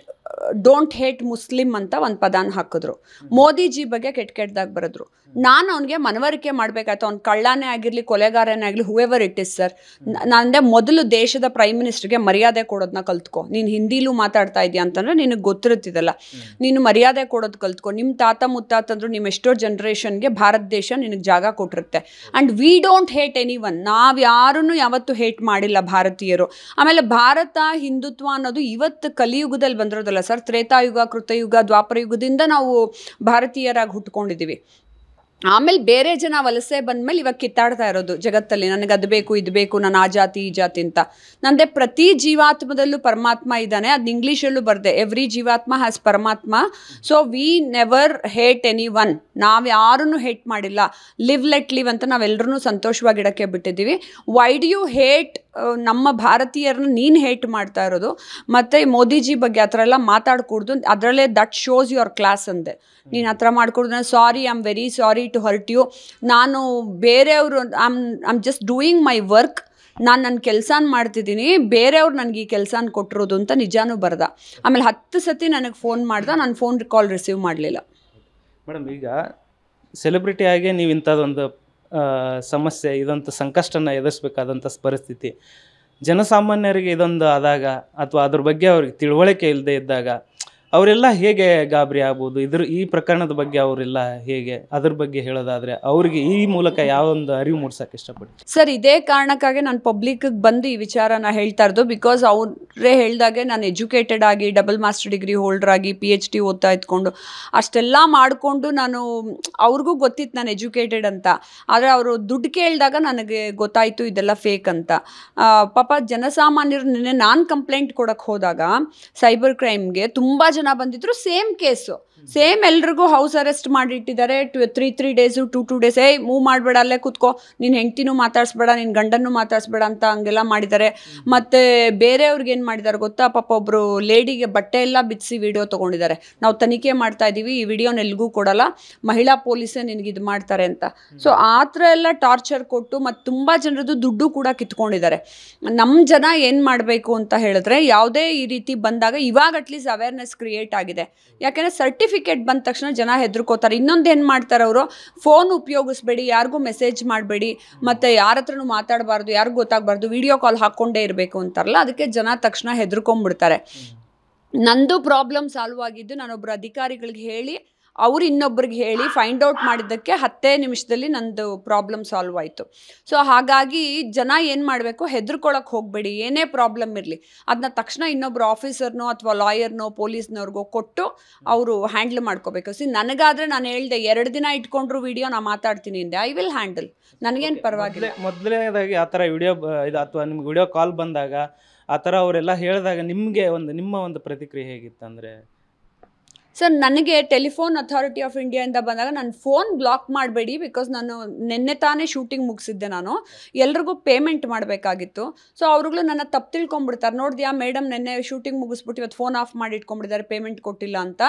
don't hate Muslim ಅಂತ ಒಂದು ಪದಾನ ಹಾಕಿದ್ರು ಮೋದಿಜಿ ಬಗ್ಗೆ ಕೆಟ್ಟ ಕೆಟ್ಟದಾಗ ಬರೆದ್ರು ನಾನು ಅವನಿಗೆ ಮನವರಿಕೆ ಮಾಡ್ಬೇಕಾಯ್ತು ಅವ್ನ ಕಳ್ಳನೇ ಆಗಿರಲಿ ಕೊಲೆಗಾರನೇ ಆಗಲಿ ಹೂವೆವರ್ ಇಟ್ ಇಸ್ ಸರ್ ನಾನಂದೆ ಮೊದಲು ದೇಶದ ಪ್ರೈಮ್ ಮಿನಿಸ್ಟರ್ಗೆ ಮರ್ಯಾದೆ ಕೊಡೋದನ್ನ ಕಲ್ತ್ಕೊ ನೀನು ಹಿಂದಿಲೂ ಮಾತಾಡ್ತಾ ಇದೆಯಾ ಅಂತಂದ್ರೆ ನಿನಗೆ ಗೊತ್ತಿರುತ್ತಿದಲ್ಲ ನೀನು ಮರ್ಯಾದೆ ಕೊಡೋದು ಕಲ್ತ್ಕೊ ನಿಮ್ಮ ತಾತ ಮುತ್ತಾತಂದ್ರು ಎಷ್ಟೋ ಜನ್ರೇಷನ್ಗೆ ಭಾರತ ದೇಶ ನಿನಗೆ ಜಾಗ ಕೊಟ್ಟಿರುತ್ತೆ and we don't hate any one ನಾವು ಯಾರನ್ನು ಯಾವತ್ತು ಹೇಟ್ ಮಾಡಿಲ್ಲ ಭಾರತೀಯರು ಆಮೇಲೆ ಭಾರತ ಹಿಂದುತ್ವ ಅನ್ನೋದು ಇವತ್ತು ಕಲಿಯುಗದಲ್ಲಿ ಬಂದಿರೋದಲ್ಲ ಸರ್ ತ್ರೇತಾಯುಗ ಕೃತಯುಗ ದ್ವಾಪರಯುಗದಿಂದ ನಾವು ಭಾರತೀಯರಾಗಿ ಹುಟ್ಕೊಂಡಿದ್ದೀವಿ ಆಮೇಲೆ ಬೇರೆ ಜನ ವಲಸೆ ಬಂದ್ಮೇಲೆ ಇವಾಗ ಕಿತ್ತಾಡ್ತಾ ಇರೋದು ಜಗತ್ತಲ್ಲಿ ನನಗೆ ಅದು ಬೇಕು ಇದು ಬೇಕು ನಾನು ಆ ಜಾತಿ ಈ ಜಾತಿ ಅಂತ ನಂದೇ ಪ್ರತಿ ಜೀವಾತ್ಮದಲ್ಲೂ ಪರಮಾತ್ಮ ಇದ್ದಾನೆ ಅದು ಇಂಗ್ಲೀಷಲ್ಲೂ ಬರ್ದೆ ಎವ್ರಿ ಜೀವಾತ್ಮ ಹ್ಯಾಸ್ ಪರಮಾತ್ಮ so we never hate any one ನಾವು ಯಾರನ್ನು ಹೇಟ್ ಮಾಡಿಲ್ಲ ಲಿವ್ ಲೆಟ್ ಲಿವ್ ಅಂತ ನಾವೆಲ್ಲರೂ ಇಡಕ್ಕೆ ಬಿಟ್ಟಿದ್ದೀವಿ ವೈ ಡು ಯು ಹೇಟ್ ನಮ್ಮ ಭಾರತೀಯರನ್ನ ನೀನು ಹೇಟ್ ಮಾಡ್ತಾ ಇರೋದು ಮತ್ತೆ ಮೋದಿಜಿ ಬಗ್ಗೆ ಆ ಥರ ಎಲ್ಲ ಮಾತಾಡ್ಕೂಡ್ದು ಅದರಲ್ಲೇ ದಟ್ ಶೋಸ್ ಯುವರ್ ಕ್ಲಾಸ್ ಅಂದೆ ನೀನು ಆ ಥರ ಮಾಡ್ಕೊಡ್ದು sorry I am very sorry to hurt you ನಾನು ಬೇರೆಯವರು I'm am just doing my work ನಾನು ನನ್ನ ಕೆಲಸನ ಮಾಡ್ತಿದ್ದೀನಿ ಬೇರೆಯವ್ರು ನನಗೆ ಈ ಕೆಲಸನ ಕೊಟ್ಟಿರೋದು ಅಂತ ನಿಜಾನು ಬರ್ದ ಆಮೇಲೆ ಹತ್ತು ಸತಿ ನನಗೆ ಫೋನ್ ಮಾಡ್ದೆ ನಾನು ಫೋನ್ ಕಾಲ್ ರಿಸೀವ್ ಮಾಡಲಿಲ್ಲ ಮೇಡಮ್ ಈಗ ಸೆಲೆಬ್ರಿಟಿ ಆಗಿ ನೀವು ಇಂಥದ್ದೊಂದು ಸಮಸ್ಯೆ ಇದಂಥ ಸಂಕಷ್ಟನ ಎದುರಿಸಬೇಕಾದಂಥ ಪರಿಸ್ಥಿತಿ ಜನಸಾಮಾನ್ಯರಿಗೆ ಇದೊಂದು ಆದಾಗ ಅಥವಾ ಅದ್ರ ಬಗ್ಗೆ ಅವ್ರಿಗೆ ತಿಳುವಳಿಕೆ ಇಲ್ಲದೆ ಇದ್ದಾಗ ಅವರೆಲ್ಲ ಹೇಗೆ ಗಾಬರಿ ಆಗ್ಬೋದು ಇದ್ರ ಈ ಪ್ರಕರಣದ ಬಗ್ಗೆ ಅವರೆಲ್ಲ ಹೇಗೆ ಅದ್ರ ಬಗ್ಗೆ ಹೇಳೋದಾದ್ರೆ ಅವ್ರಿಗೆ ಈ ಮೂಲಕ ಯಾವೊಂದು ಅರಿವು ಮೂಡ್ಸಕ್ ಇಷ್ಟಪಡ್ತೀನಿ ಸರ್ ಇದೇ ಕಾರಣಕ್ಕಾಗಿ ನಾನು ಪಬ್ಲಿಕ್ ಬಂದು ಈ ವಿಚಾರ ನಾ ಹೇಳ್ತಾ ಇರೋದು ಬಿಕಾಸ್ ಅವರೇ ಹೇಳಿದಾಗೆ ನಾನು ಎಜುಕೇಟೆಡ್ ಆಗಿ ಡಬಲ್ ಮಾಸ್ಟರ್ ಡಿಗ್ರಿ ಹೋಲ್ಡರ್ ಆಗಿ ಪಿ ಎಚ್ ಡಿ ಓದ್ತಾ ಇದ್ಕೊಂಡು ಅಷ್ಟೆಲ್ಲ ಮಾಡಿಕೊಂಡು ನಾನು ಅವ್ರಿಗೂ ಗೊತ್ತಿತ್ತು ನಾನು ಎಜುಕೇಟೆಡ್ ಅಂತ ಆದರೆ ಅವರು ದುಡ್ಡು ಕೇಳಿದಾಗ ನನಗೆ ಗೊತ್ತಾಯಿತು ಇದೆಲ್ಲ ಫೇಕ್ ಅಂತ ಪಾಪ ಜನಸಾಮಾನ್ಯರು ನಿನ್ನೆ ನಾನು ಕಂಪ್ಲೇಂಟ್ ಕೊಡಕ್ಕೆ ಹೋದಾಗ ಸೈಬರ್ ಕ್ರೈಮ್ಗೆ ತುಂಬ ಜನ ಜನ ಬಂದಿದ್ರು ಸೇಮ್ ಕೇಸು ಸೇಮ್ ಎಲ್ರಿಗೂ ಹೌಸ್ ಅರೆಸ್ಟ್ ಮಾಡಿಟ್ಟಿದ್ದಾರೆ three three days two two days ಏ ಮೂವ್ ಮಾಡಬೇಡ ಅಲ್ಲೇ ಕೂತ್ಕೋ ನಿನ್ನ ಹೆಂಡ್ತಿನೂ ಮಾತಾಡಿಸ್ಬೇಡ ನಿನ್ನ ಗಂಡನ್ನು ಮಾತಾಡಿಸ್ಬೇಡ ಅಂತ ಹಂಗೆಲ್ಲ ಮಾಡಿದ್ದಾರೆ ಮತ್ತು ಬೇರೆಯವ್ರಿಗೆ ಏನು ಮಾಡಿದ್ದಾರೆ ಗೊತ್ತಾ ಪಾಪ ಒಬ್ಬರು ಲೇಡಿಗೆ ಬಟ್ಟೆ ಎಲ್ಲ ಬಿತ್ತಿಸಿ ವಿಡಿಯೋ ತೊಗೊಂಡಿದ್ದಾರೆ ನಾವು ತನಿಖೆ ಮಾಡ್ತಾ ಇದ್ದೀವಿ ಈ ವಿಡಿಯೋನ ಎಲ್ಲಿಗೂ ಕೊಡಲ್ಲ ಮಹಿಳಾ ಪೊಲೀಸೇ ನಿನಗೆ ಇದು ಮಾಡ್ತಾರೆ ಅಂತ ಸೊ ಆ ಥರ ಎಲ್ಲ ಟಾರ್ಚರ್ ಕೊಟ್ಟು ಮತ್ತು ತುಂಬ ಜನರದ್ದು ದುಡ್ಡು ಕೂಡ ಕಿತ್ಕೊಂಡಿದ್ದಾರೆ ನಮ್ಮ ಜನ ಏನು ಮಾಡಬೇಕು ಅಂತ ಹೇಳಿದ್ರೆ ಯಾವುದೇ ಈ ರೀತಿ ಬಂದಾಗ ಇವಾಗ ಅಟ್ಲೀಸ್ಟ್ ಅವೇರ್ನೆಸ್ ಕ್ರಿಯೇಟ್ ಆಗಿದೆ ಯಾಕೆಂದರೆ ಸರ್ಟಿ ಸರ್ಟಿಫಿಕೇಟ್ ಬಂದ ತಕ್ಷಣ ಜನ ಹೆದರ್ಕೋತಾರೆ ಇನ್ನೊಂದು ಏನು ಮಾಡ್ತಾರೆ ಅವರು ಫೋನ್ ಉಪಯೋಗಿಸ್ಬೇಡಿ ಯಾರಿಗೂ ಮೆಸೇಜ್ ಮಾಡಬೇಡಿ ಮತ್ತು ಯಾರ ಹತ್ರನೂ ಮಾತಾಡಬಾರ್ದು ಯಾರಿಗೂ ಗೊತ್ತಾಗಬಾರ್ದು ವಿಡಿಯೋ ಕಾಲ್ ಹಾಕ್ಕೊಂಡೇ ಇರಬೇಕು ಅಂತಾರಲ್ಲ ಅದಕ್ಕೆ ಜನ ತಕ್ಷಣ ಹೆದರ್ಕೊಂಡ್ಬಿಡ್ತಾರೆ ನಂದು ಪ್ರಾಬ್ಲಮ್ ಸಾಲ್ವ್ ಆಗಿದ್ದು ನಾನೊಬ್ಬರು ಅಧಿಕಾರಿಗಳಿಗೆ ಹೇಳಿ ಅವ್ರು ಇನ್ನೊಬ್ರಿಗೆ ಹೇಳಿ ಫೈಂಡ್ ಔಟ್ ಮಾಡಿದ್ದಕ್ಕೆ ಹತ್ತೇ ನಿಮಿಷದಲ್ಲಿ ನಂದು ಪ್ರಾಬ್ಲಮ್ ಸಾಲ್ವ್ ಆಯಿತು ಸೊ ಹಾಗಾಗಿ ಜನ ಏನು ಮಾಡಬೇಕು ಹೆದರ್ಕೊಳಕ್ಕೆ ಹೋಗಬೇಡಿ ಏನೇ ಪ್ರಾಬ್ಲಮ್ ಇರಲಿ ಅದನ್ನ ತಕ್ಷಣ ಇನ್ನೊಬ್ರು ಆಫೀಸರ್ನೋ ಅಥವಾ ಲಾಯರ್ನೋ ಪೊಲೀಸ್ನವ್ರಿಗೋ ಕೊಟ್ಟು ಅವರು ಹ್ಯಾಂಡಲ್ ಮಾಡ್ಕೋಬೇಕು ಸಿ ನನಗಾದರೆ ನಾನು ಹೇಳಿದೆ ಎರಡು ದಿನ ಇಟ್ಕೊಂಡ್ರು ವಿಡಿಯೋ ನಾನು ಮಾತಾಡ್ತೀನಿ ಅಂದೆ ಐ ವಿಲ್ ಹ್ಯಾಂಡಲ್ ನನಗೇನು ಪರವಾಗಿಲ್ಲ ಮೊದಲನೇದಾಗಿ ಆ ಥರ ವಿಡಿಯೋ ಇದು ಅಥವಾ ನಿಮ್ಗೆ ವಿಡಿಯೋ ಕಾಲ್ ಬಂದಾಗ ಆ ಥರ ಅವರೆಲ್ಲ ಹೇಳಿದಾಗ ನಿಮಗೆ ಒಂದು ನಿಮ್ಮ ಒಂದು ಪ್ರತಿಕ್ರಿಯೆ ಹೇಗಿತ್ತಂದರೆ ಸರ್ ನನಗೆ ಟೆಲಿಫೋನ್ ಅಥಾರಿಟಿ ಆಫ್ ಇಂಡಿಯಾಯಿಂದ ಬಂದಾಗ ನನ್ನ ಫೋನ್ ಬ್ಲಾಕ್ ಮಾಡಬೇಡಿ ಬಿಕಾಸ್ ನಾನು ನಿನ್ನೆ ತಾನೇ ಶೂಟಿಂಗ್ ಮುಗಿಸಿದ್ದೆ ನಾನು ಎಲ್ರಿಗೂ ಪೇಮೆಂಟ್ ಮಾಡಬೇಕಾಗಿತ್ತು ಸೊ ಅವ್ರುಗಳು ನನ್ನ ತಪ್ಪು ತಿಳ್ಕೊಂಬಿಡ್ತಾರೆ ನೋಡಿದ್ಯಾ ಮೇಡಮ್ ನಿನ್ನೆ ಶೂಟಿಂಗ್ ಮುಗಿಸ್ಬಿಟ್ಟು ಇವತ್ತು ಫೋನ್ ಆಫ್ ಮಾಡಿ ಇಟ್ಕೊಂಡ್ಬಿಟ್ಟಿದ್ದಾರೆ ಪೇಮೆಂಟ್ ಕೊಟ್ಟಿಲ್ಲ ಅಂತ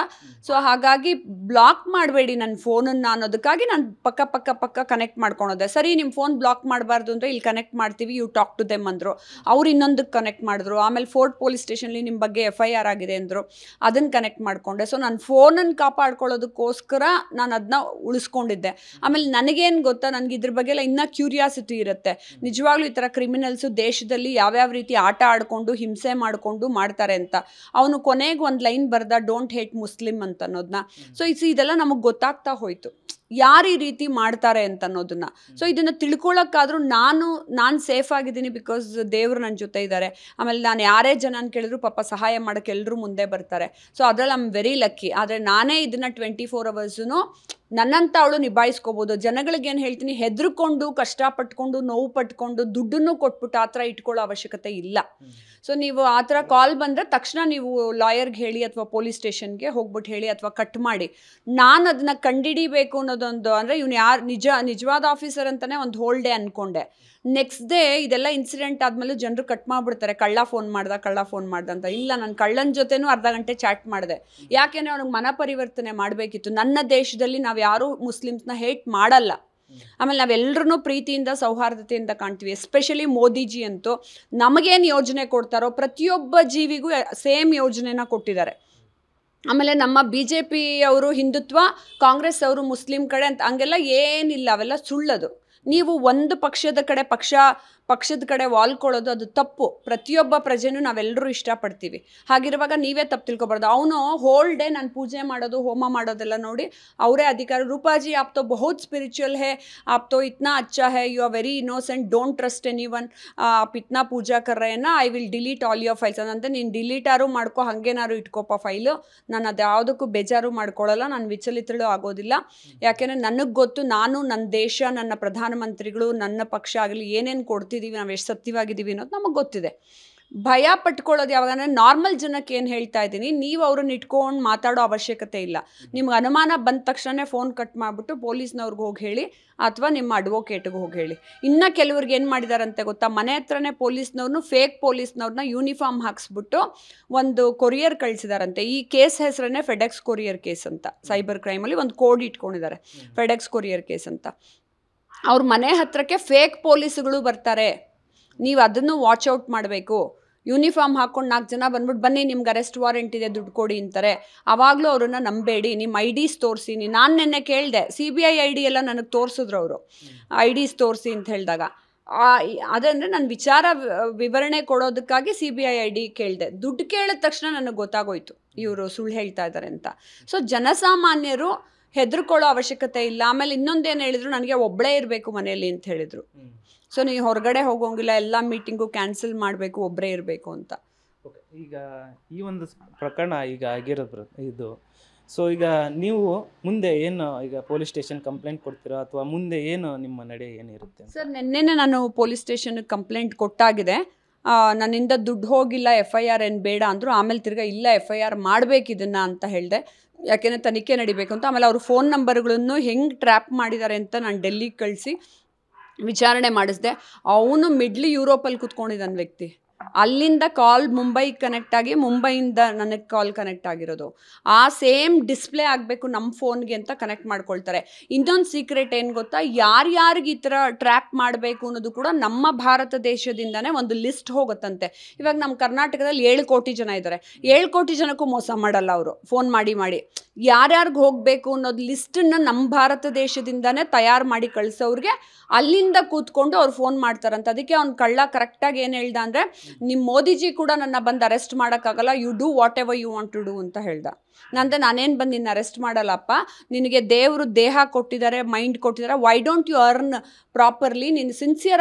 ಸೊ ಹಾಗಾಗಿ ಬ್ಲಾಕ್ ಮಾಡಬೇಡಿ ನನ್ನ ಫೋನನ್ನು ಅನ್ನೋದಕ್ಕಾಗಿ ನಾನು ಪಕ್ಕ ಪಕ್ಕ ಪಕ್ಕ ಕನೆಕ್ಟ್ ಮಾಡ್ಕೊಳೋದೆ ಸರಿ ನಿಮ್ಮ ಫೋನ್ ಬ್ಲಾಕ್ ಮಾಡಬಾರ್ದು ಅಂದರೆ ಇಲ್ಲಿ ಕನೆಕ್ಟ್ ಮಾಡ್ತೀವಿ ಯು ಟಾಕ್ ಟು ದೆಮ್ ಅಂದರು ಅವ್ರು ಇನ್ನೊಂದಕ್ಕೆ ಕನೆಕ್ಟ್ ಮಾಡಿದ್ರು ಆಮೇಲೆ ಫೋರ್ಟ್ ಪೊಲೀಸ್ ಸ್ಟೇಷನ್ಲಿ ನಿಮ್ಮ ಬಗ್ಗೆ ಎಫ್ ಐ ಆರ್ ಆಗಿದೆ ಅಂದರು ಅದನ್ನು ಕನೆಕ್ಟ್ ಮಾಡಿಕೊಂಡೆ ಸೊ ನಾನು ಫೋನನ್ನು ಕಾಪಾಡ್ಕೊಳ್ಳೋದಕ್ಕೋಸ್ಕರ ನಾನು ಅದನ್ನ ಉಳಿಸ್ಕೊಂಡಿದ್ದೆ ಆಮೇಲೆ ನನಗೇನು ಗೊತ್ತಾ ನನಗೆ ಇದ್ರ ಬಗ್ಗೆ ಎಲ್ಲ ಇನ್ನೂ ಕ್ಯೂರಿಯಾಸಿಟಿ ಇರುತ್ತೆ ನಿಜವಾಗ್ಲೂ ಈ ಥರ ಕ್ರಿಮಿನಲ್ಸು ದೇಶದಲ್ಲಿ ಯಾವ್ಯಾವ ರೀತಿ ಆಟ ಆಡಿಕೊಂಡು ಹಿಂಸೆ ಮಾಡಿಕೊಂಡು ಮಾಡ್ತಾರೆ ಅಂತ ಅವನು ಕೊನೆಗೆ ಒಂದು ಲೈನ್ ಬರೆದ ಡೋಂಟ್ ಹೇಟ್ ಮುಸ್ಲಿಮ್ ಅಂತ ಅನ್ನೋದನ್ನ ಸೊ ಇದೆಲ್ಲ ನಮಗೆ ಗೊತ್ತಾಗ್ತಾ ಹೋಯಿತು ಯಾರು ಈ ರೀತಿ ಮಾಡ್ತಾರೆ ಅಂತ ಅನ್ನೋದನ್ನ ಸೊ ಇದನ್ನ ತಿಳ್ಕೊಳಕ್ಕಾದ್ರೂ ನಾನು ನಾನು ಸೇಫ್ ಆಗಿದ್ದೀನಿ ಬಿಕಾಸ್ ದೇವ್ರು ನನ್ನ ಜೊತೆ ಇದ್ದಾರೆ ಆಮೇಲೆ ನಾನು ಯಾರೇ ಜನ ಕೇಳಿದ್ರು ಪಾಪ ಸಹಾಯ ಮಾಡಕ್ಕೆ ಎಲ್ಲರೂ ಮುಂದೆ ಬರ್ತಾರೆ ಸೊ ಅದ್ರಲ್ಲಿ ಆಮ್ ವೆರಿ ಲಕ್ಕಿ ಆದರೆ ನಾನೇ ಇದನ್ನ ಟ್ವೆಂಟಿ ಫೋರ್ ಅವರ್ಸು ನನ್ನಂತ ಅವಳು ನಿಭಾಯಿಸ್ಕೋಬೋದು ಜನಗಳಿಗೆ ಏನು ಹೇಳ್ತೀನಿ ಹೆದರ್ಕೊಂಡು ಪಟ್ಕೊಂಡು ನೋವು ಪಟ್ಕೊಂಡು ದುಡ್ಡನ್ನು ಕೊಟ್ಬಿಟ್ಟು ಆ ಥರ ಇಟ್ಕೊಳ್ಳೋ ಅವಶ್ಯಕತೆ ಇಲ್ಲ ಸೊ ನೀವು ಆ ಥರ ಕಾಲ್ ಬಂದರೆ ತಕ್ಷಣ ನೀವು ಲಾಯರ್ಗೆ ಹೇಳಿ ಅಥವಾ ಪೊಲೀಸ್ ಸ್ಟೇಷನ್ಗೆ ಹೋಗ್ಬಿಟ್ಟು ಹೇಳಿ ಅಥವಾ ಕಟ್ ಮಾಡಿ ನಾನು ಅದನ್ನು ಕಂಡಿಡಿಬೇಕು ಅನ್ನೋದೊಂದು ಅಂದರೆ ಇವನು ಯಾರು ನಿಜ ನಿಜವಾದ ಆಫೀಸರ್ ಅಂತಲೇ ಒಂದು ಹೋಲ್ ಡೇ ಅಂದ್ಕೊಂಡೆ ನೆಕ್ಸ್ಟ್ ಡೇ ಇದೆಲ್ಲ ಇನ್ಸಿಡೆಂಟ್ ಆದಮೇಲೆ ಜನರು ಕಟ್ ಮಾಡ್ಬಿಡ್ತಾರೆ ಕಳ್ಳ ಫೋನ್ ಮಾಡ್ದ ಕಳ್ಳ ಫೋನ್ ಮಾಡ್ದ ಅಂತ ಇಲ್ಲ ನಾನು ಕಳ್ಳನ ಜೊತೆನೂ ಅರ್ಧ ಗಂಟೆ ಚಾಟ್ ಮಾಡಿದೆ ಯಾಕೆಂದ್ರೆ ಅವ್ನಿಗೆ ಮನ ಪರಿವರ್ತನೆ ಮಾಡಬೇಕಿತ್ತು ನನ್ನ ದೇಶದಲ್ಲಿ ನಾವು ಯಾರೂ ಮುಸ್ಲಿಮ್ಸ್ನ ಹೇಟ್ ಮಾಡಲ್ಲ ಆಮೇಲೆ ನಾವೆಲ್ಲರೂ ಪ್ರೀತಿಯಿಂದ ಸೌಹಾರ್ದತೆಯಿಂದ ಕಾಣ್ತೀವಿ ಎಸ್ಪೆಷಲಿ ಮೋದಿಜಿ ಅಂತೂ ನಮಗೇನು ಯೋಜನೆ ಕೊಡ್ತಾರೋ ಪ್ರತಿಯೊಬ್ಬ ಜೀವಿಗೂ ಸೇಮ್ ಯೋಜನೆನ ಕೊಟ್ಟಿದ್ದಾರೆ ಆಮೇಲೆ ನಮ್ಮ ಬಿ ಜೆ ಪಿಯವರು ಹಿಂದುತ್ವ ಕಾಂಗ್ರೆಸ್ ಅವರು ಮುಸ್ಲಿಂ ಕಡೆ ಅಂತ ಹಂಗೆಲ್ಲ ಏನಿಲ್ಲ ಅವೆಲ್ಲ ಸುಳ್ಳದು ನೀವು ಒಂದು ಪಕ್ಷದ ಕಡೆ ಪಕ್ಷ ಪಕ್ಷದ ಕಡೆ ವಾಲ್ಕೊಳ್ಳೋದು ಅದು ತಪ್ಪು ಪ್ರತಿಯೊಬ್ಬ ಪ್ರಜೆನೂ ನಾವೆಲ್ಲರೂ ಇಷ್ಟಪಡ್ತೀವಿ ಹಾಗಿರುವಾಗ ನೀವೇ ತಪ್ಪು ತಿಳ್ಕೊಬಾರ್ದು ಅವನು ಹೋಲ್ ಡೇ ನಾನು ಪೂಜೆ ಮಾಡೋದು ಹೋಮ ಮಾಡೋದೆಲ್ಲ ನೋಡಿ ಅವರೇ ಅಧಿಕಾರ ರೂಪಾಜಿ ಆಪ್ತೋ ಬಹುತ್ ಸ್ಪಿರಿಚುವಲ್ ಹೇ ಆಪ್ತೋ ಇತ್ನಾ ಅಚ್ಚಾ ಹೇ you are very innocent don't trust anyone ಆಪ್ ಇತ್ನಾ ಪೂಜಾ ಕರ್ರೇನ I will delete all your files ಅದಂತೆ ನೀನು ಡಿಲೀಟಾರು ಮಾಡ್ಕೊ ಹಾಗೇನಾರು ಇಟ್ಕೋಪ ಫೈಲು ನಾನು ಅದು ಯಾವುದಕ್ಕೂ ಬೇಜಾರು ಮಾಡ್ಕೊಳ್ಳಲ್ಲ ನಾನು ವಿಚಲಿತಳು ಆಗೋದಿಲ್ಲ ಯಾಕೆಂದರೆ ನನಗೆ ಗೊತ್ತು ನಾನು ನನ್ನ ದೇಶ ನನ್ನ ಪ್ರಧಾನಮಂತ್ರಿಗಳು ನನ್ನ ಪಕ್ಷ ಆಗಲಿ ಏನೇನು ಕೊಡ್ತೀನಿ ಹೋಗ್ತಿದ್ದೀವಿ ನಾವು ಎಷ್ಟು ಸತ್ಯವಾಗಿದ್ದೀವಿ ಅನ್ನೋದು ನಮಗೆ ಗೊತ್ತಿದೆ ಭಯ ಪಟ್ಕೊಳ್ಳೋದು ಯಾವಾಗ ಅಂದರೆ ನಾರ್ಮಲ್ ಜನಕ್ಕೆ ಏನು ಹೇಳ್ತಾ ಇದ್ದೀನಿ ನೀವು ಅವ್ರನ್ನ ಇಟ್ಕೊಂಡು ಮಾತಾಡೋ ಅವಶ್ಯಕತೆ ಇಲ್ಲ ನಿಮ್ಗೆ ಅನುಮಾನ ಬಂದ ತಕ್ಷಣ ಫೋನ್ ಕಟ್ ಮಾಡಿಬಿಟ್ಟು ಪೊಲೀಸ್ನವ್ರಿಗೆ ಹೋಗಿ ಹೇಳಿ ಅಥವಾ ನಿಮ್ಮ ಅಡ್ವೊಕೇಟ್ಗೆ ಹೋಗಿ ಹೇಳಿ ಇನ್ನು ಕೆಲವ್ರಿಗೆ ಏನು ಮಾಡಿದಾರಂತೆ ಗೊತ್ತಾ ಮನೆ ಹತ್ರನೇ ಪೊಲೀಸ್ನವ್ರನ್ನು ಫೇಕ್ ಪೊಲೀಸ್ನವ್ರನ್ನ ಯೂನಿಫಾರ್ಮ್ ಹಾಕ್ಸ್ಬಿಟ್ಟು ಒಂದು ಕೊರಿಯರ್ ಕಳಿಸಿದಾರಂತೆ ಈ ಕೇಸ್ ಹೆಸರನ್ನೇ ಫೆಡೆಕ್ಸ್ ಕೊರಿಯರ್ ಕೇಸ್ ಅಂತ ಸೈಬರ್ ಕ್ರೈಮಲ್ಲಿ ಒಂದು ಕೋಡ್ ಇಟ್ಕೊಂಡಿದ್ದಾರೆ ಫೆಡೆಕ್ಸ್ ಕೊರಿಯರ್ ಕೇಸ್ ಅಂತ ಅವ್ರ ಮನೆ ಹತ್ರಕ್ಕೆ ಫೇಕ್ ಪೊಲೀಸ್ಗಳು ಬರ್ತಾರೆ ನೀವು ಅದನ್ನು ವಾಚ್ ಔಟ್ ಮಾಡಬೇಕು ಯೂನಿಫಾರ್ಮ್ ಹಾಕೊಂಡು ನಾಲ್ಕು ಜನ ಬಂದ್ಬಿಟ್ಟು ಬನ್ನಿ ನಿಮ್ಗೆ ಅರೆಸ್ಟ್ ವಾರೆಂಟ್ ಇದೆ ದುಡ್ಡು ಕೊಡಿ ಅಂತಾರೆ ಆವಾಗಲೂ ಅವ್ರನ್ನ ನಂಬೇಡಿ ನಿಮ್ಮ ಐ ಡಿಸ್ ತೋರಿಸಿ ನಾನು ನಿನ್ನೆ ಕೇಳಿದೆ C B I I D ಎಲ್ಲ ನನಗೆ ತೋರಿಸಿದ್ರು ಅವರು ಐ ಡಿಸ್ ತೋರಿಸಿ ಅಂತ ಹೇಳಿದಾಗ ಅದಂದರೆ ನಾನು ವಿಚಾರ ವಿವರಣೆ ಕೊಡೋದಕ್ಕಾಗಿ C B I I D ಕೇಳಿದೆ ದುಡ್ಡು ಕೇಳಿದ ತಕ್ಷಣ ನನಗೆ ಗೊತ್ತಾಗೋಯ್ತು ಇವರು ಸುಳ್ಳು ಹೇಳ್ತಾ ಇದ್ದಾರೆ ಅಂತ ಸೊ ಜನಸಾಮಾನ್ಯರು ಹೆದರ್ಕೊಳ್ಳೋ ಅವಶ್ಯಕತೆ ಇಲ್ಲ ಆಮೇಲೆ ಇನ್ನೊಂದೇನು ಹೇಳಿದ್ರು ನನಗೆ ಒಬ್ಬಳೇ ಇರಬೇಕು ಮನೆಯಲ್ಲಿ ಅಂತ ಹೇಳಿದರು ಸೊ ನೀವು ಹೊರಗಡೆ ಹೋಗೋಂಗಿಲ್ಲ ಎಲ್ಲ ಮೀಟಿಂಗು ಕ್ಯಾನ್ಸಲ್ ಮಾಡಬೇಕು ಒಬ್ಬರೇ ಇರಬೇಕು ಅಂತ ಈಗ ಈ ಒಂದು ಪ್ರಕರಣ ಈಗ ಆಗಿರೋದ್ರ ಇದು ಸೊ ಈಗ ನೀವು ಮುಂದೆ ಏನು ಈಗ ಪೊಲೀಸ್ ಸ್ಟೇಷನ್ ಕಂಪ್ಲೇಂಟ್ ಕೊಡ್ತೀರಾ ಅಥವಾ ಮುಂದೆ ಏನು ನಿಮ್ಮ ನಡೆ ಏನಿರುತ್ತೆ ಸರ್ ನಿನ್ನೆನೆ ನಾನು ಪೊಲೀಸ್ ಸ್ಟೇಷನ್ ಕಂಪ್ಲೇಂಟ್ ಕೊಟ್ಟಾಗಿದೆ ನನ್ನಿಂದ ದುಡ್ಡು ಹೋಗಿಲ್ಲ ಎಫ್ ಐ ಆರ್ ಏನು ಬೇಡ ಅಂದರು ಆಮೇಲೆ ತಿರ್ಗಾ ಇಲ್ಲ ಎಫ್ ಐ ಆರ್ ಇದನ್ನ ಅಂತ ಹೇಳಿದೆ ಯಾಕೆಂದರೆ ತನಿಖೆ ನಡಿಬೇಕು ಅಂತ ಆಮೇಲೆ ಅವ್ರ ಫೋನ್ ನಂಬರ್ಗಳನ್ನು ಹೆಂಗೆ ಟ್ರ್ಯಾಪ್ ಮಾಡಿದ್ದಾರೆ ಅಂತ ನಾನು ಡೆಲ್ಲಿಗೆ ಕಳಿಸಿ ವಿಚಾರಣೆ ಮಾಡಿಸ್ದೆ ಅವನು ಮಿಡ್ಲ್ ಯುರೋಪಲ್ಲಿ ಕೂತ್ಕೊಂಡಿದ್ದಾನೆ ವ್ಯಕ್ತಿ ಅಲ್ಲಿಂದ ಕಾಲ್ ಮುಂಬೈ ಕನೆಕ್ಟ್ ಆಗಿ ಮುಂಬೈಯಿಂದ ನನಗೆ ಕಾಲ್ ಕನೆಕ್ಟ್ ಆಗಿರೋದು ಆ ಸೇಮ್ ಡಿಸ್ಪ್ಲೇ ಆಗಬೇಕು ನಮ್ಮ ಫೋನ್ಗೆ ಅಂತ ಕನೆಕ್ಟ್ ಮಾಡ್ಕೊಳ್ತಾರೆ ಇನ್ನೊಂದು ಸೀಕ್ರೆಟ್ ಏನು ಗೊತ್ತಾ ಯಾರ್ಯಾರಿಗೆ ಈ ಥರ ಟ್ರ್ಯಾಕ್ ಮಾಡಬೇಕು ಅನ್ನೋದು ಕೂಡ ನಮ್ಮ ಭಾರತ ದೇಶದಿಂದನೇ ಒಂದು ಲಿಸ್ಟ್ ಹೋಗುತ್ತಂತೆ ಇವಾಗ ನಮ್ಮ ಕರ್ನಾಟಕದಲ್ಲಿ ಏಳು ಕೋಟಿ ಜನ ಇದ್ದಾರೆ ಏಳು ಕೋಟಿ ಜನಕ್ಕೂ ಮೋಸ ಮಾಡಲ್ಲ ಅವರು ಫೋನ್ ಮಾಡಿ ಮಾಡಿ ಯಾರ್ಯಾರಿಗೆ ಹೋಗಬೇಕು ಅನ್ನೋದು ಲಿಸ್ಟನ್ನು ನಮ್ಮ ಭಾರತ ದೇಶದಿಂದನೇ ತಯಾರು ಮಾಡಿ ಕಳಿಸೋರಿಗೆ ಅಲ್ಲಿಂದ ಕೂತ್ಕೊಂಡು ಅವ್ರು ಫೋನ್ ಮಾಡ್ತಾರಂತ ಅದಕ್ಕೆ ಅವ್ನು ಕಳ್ಳ ಕರೆಕ್ಟಾಗಿ ಏನು ಹೇಳ್ದ ಅಂದರೆ ನಿಮ್ಮ ಮೋದಿಜಿ ಕೂಡ ನನ್ನ ಬಂದು ಅರೆಸ್ಟ್ ಮಾಡೋಕ್ಕಾಗಲ್ಲ you do whatever you want to do ಅಂತ ಹೇಳ್ದ ನಂದು ನಾನೇನು ಬಂದು ನಿನ್ನ ಅರೆಸ್ಟ್ ಮಾಡಲ್ಲಪ್ಪ ನಿನಗೆ ದೇವರು ದೇಹ ಕೊಟ್ಟಿದ್ದಾರೆ ಮೈಂಡ್ ಕೊಟ್ಟಿದ್ದಾರೆ why don't you earn properly ನೀನು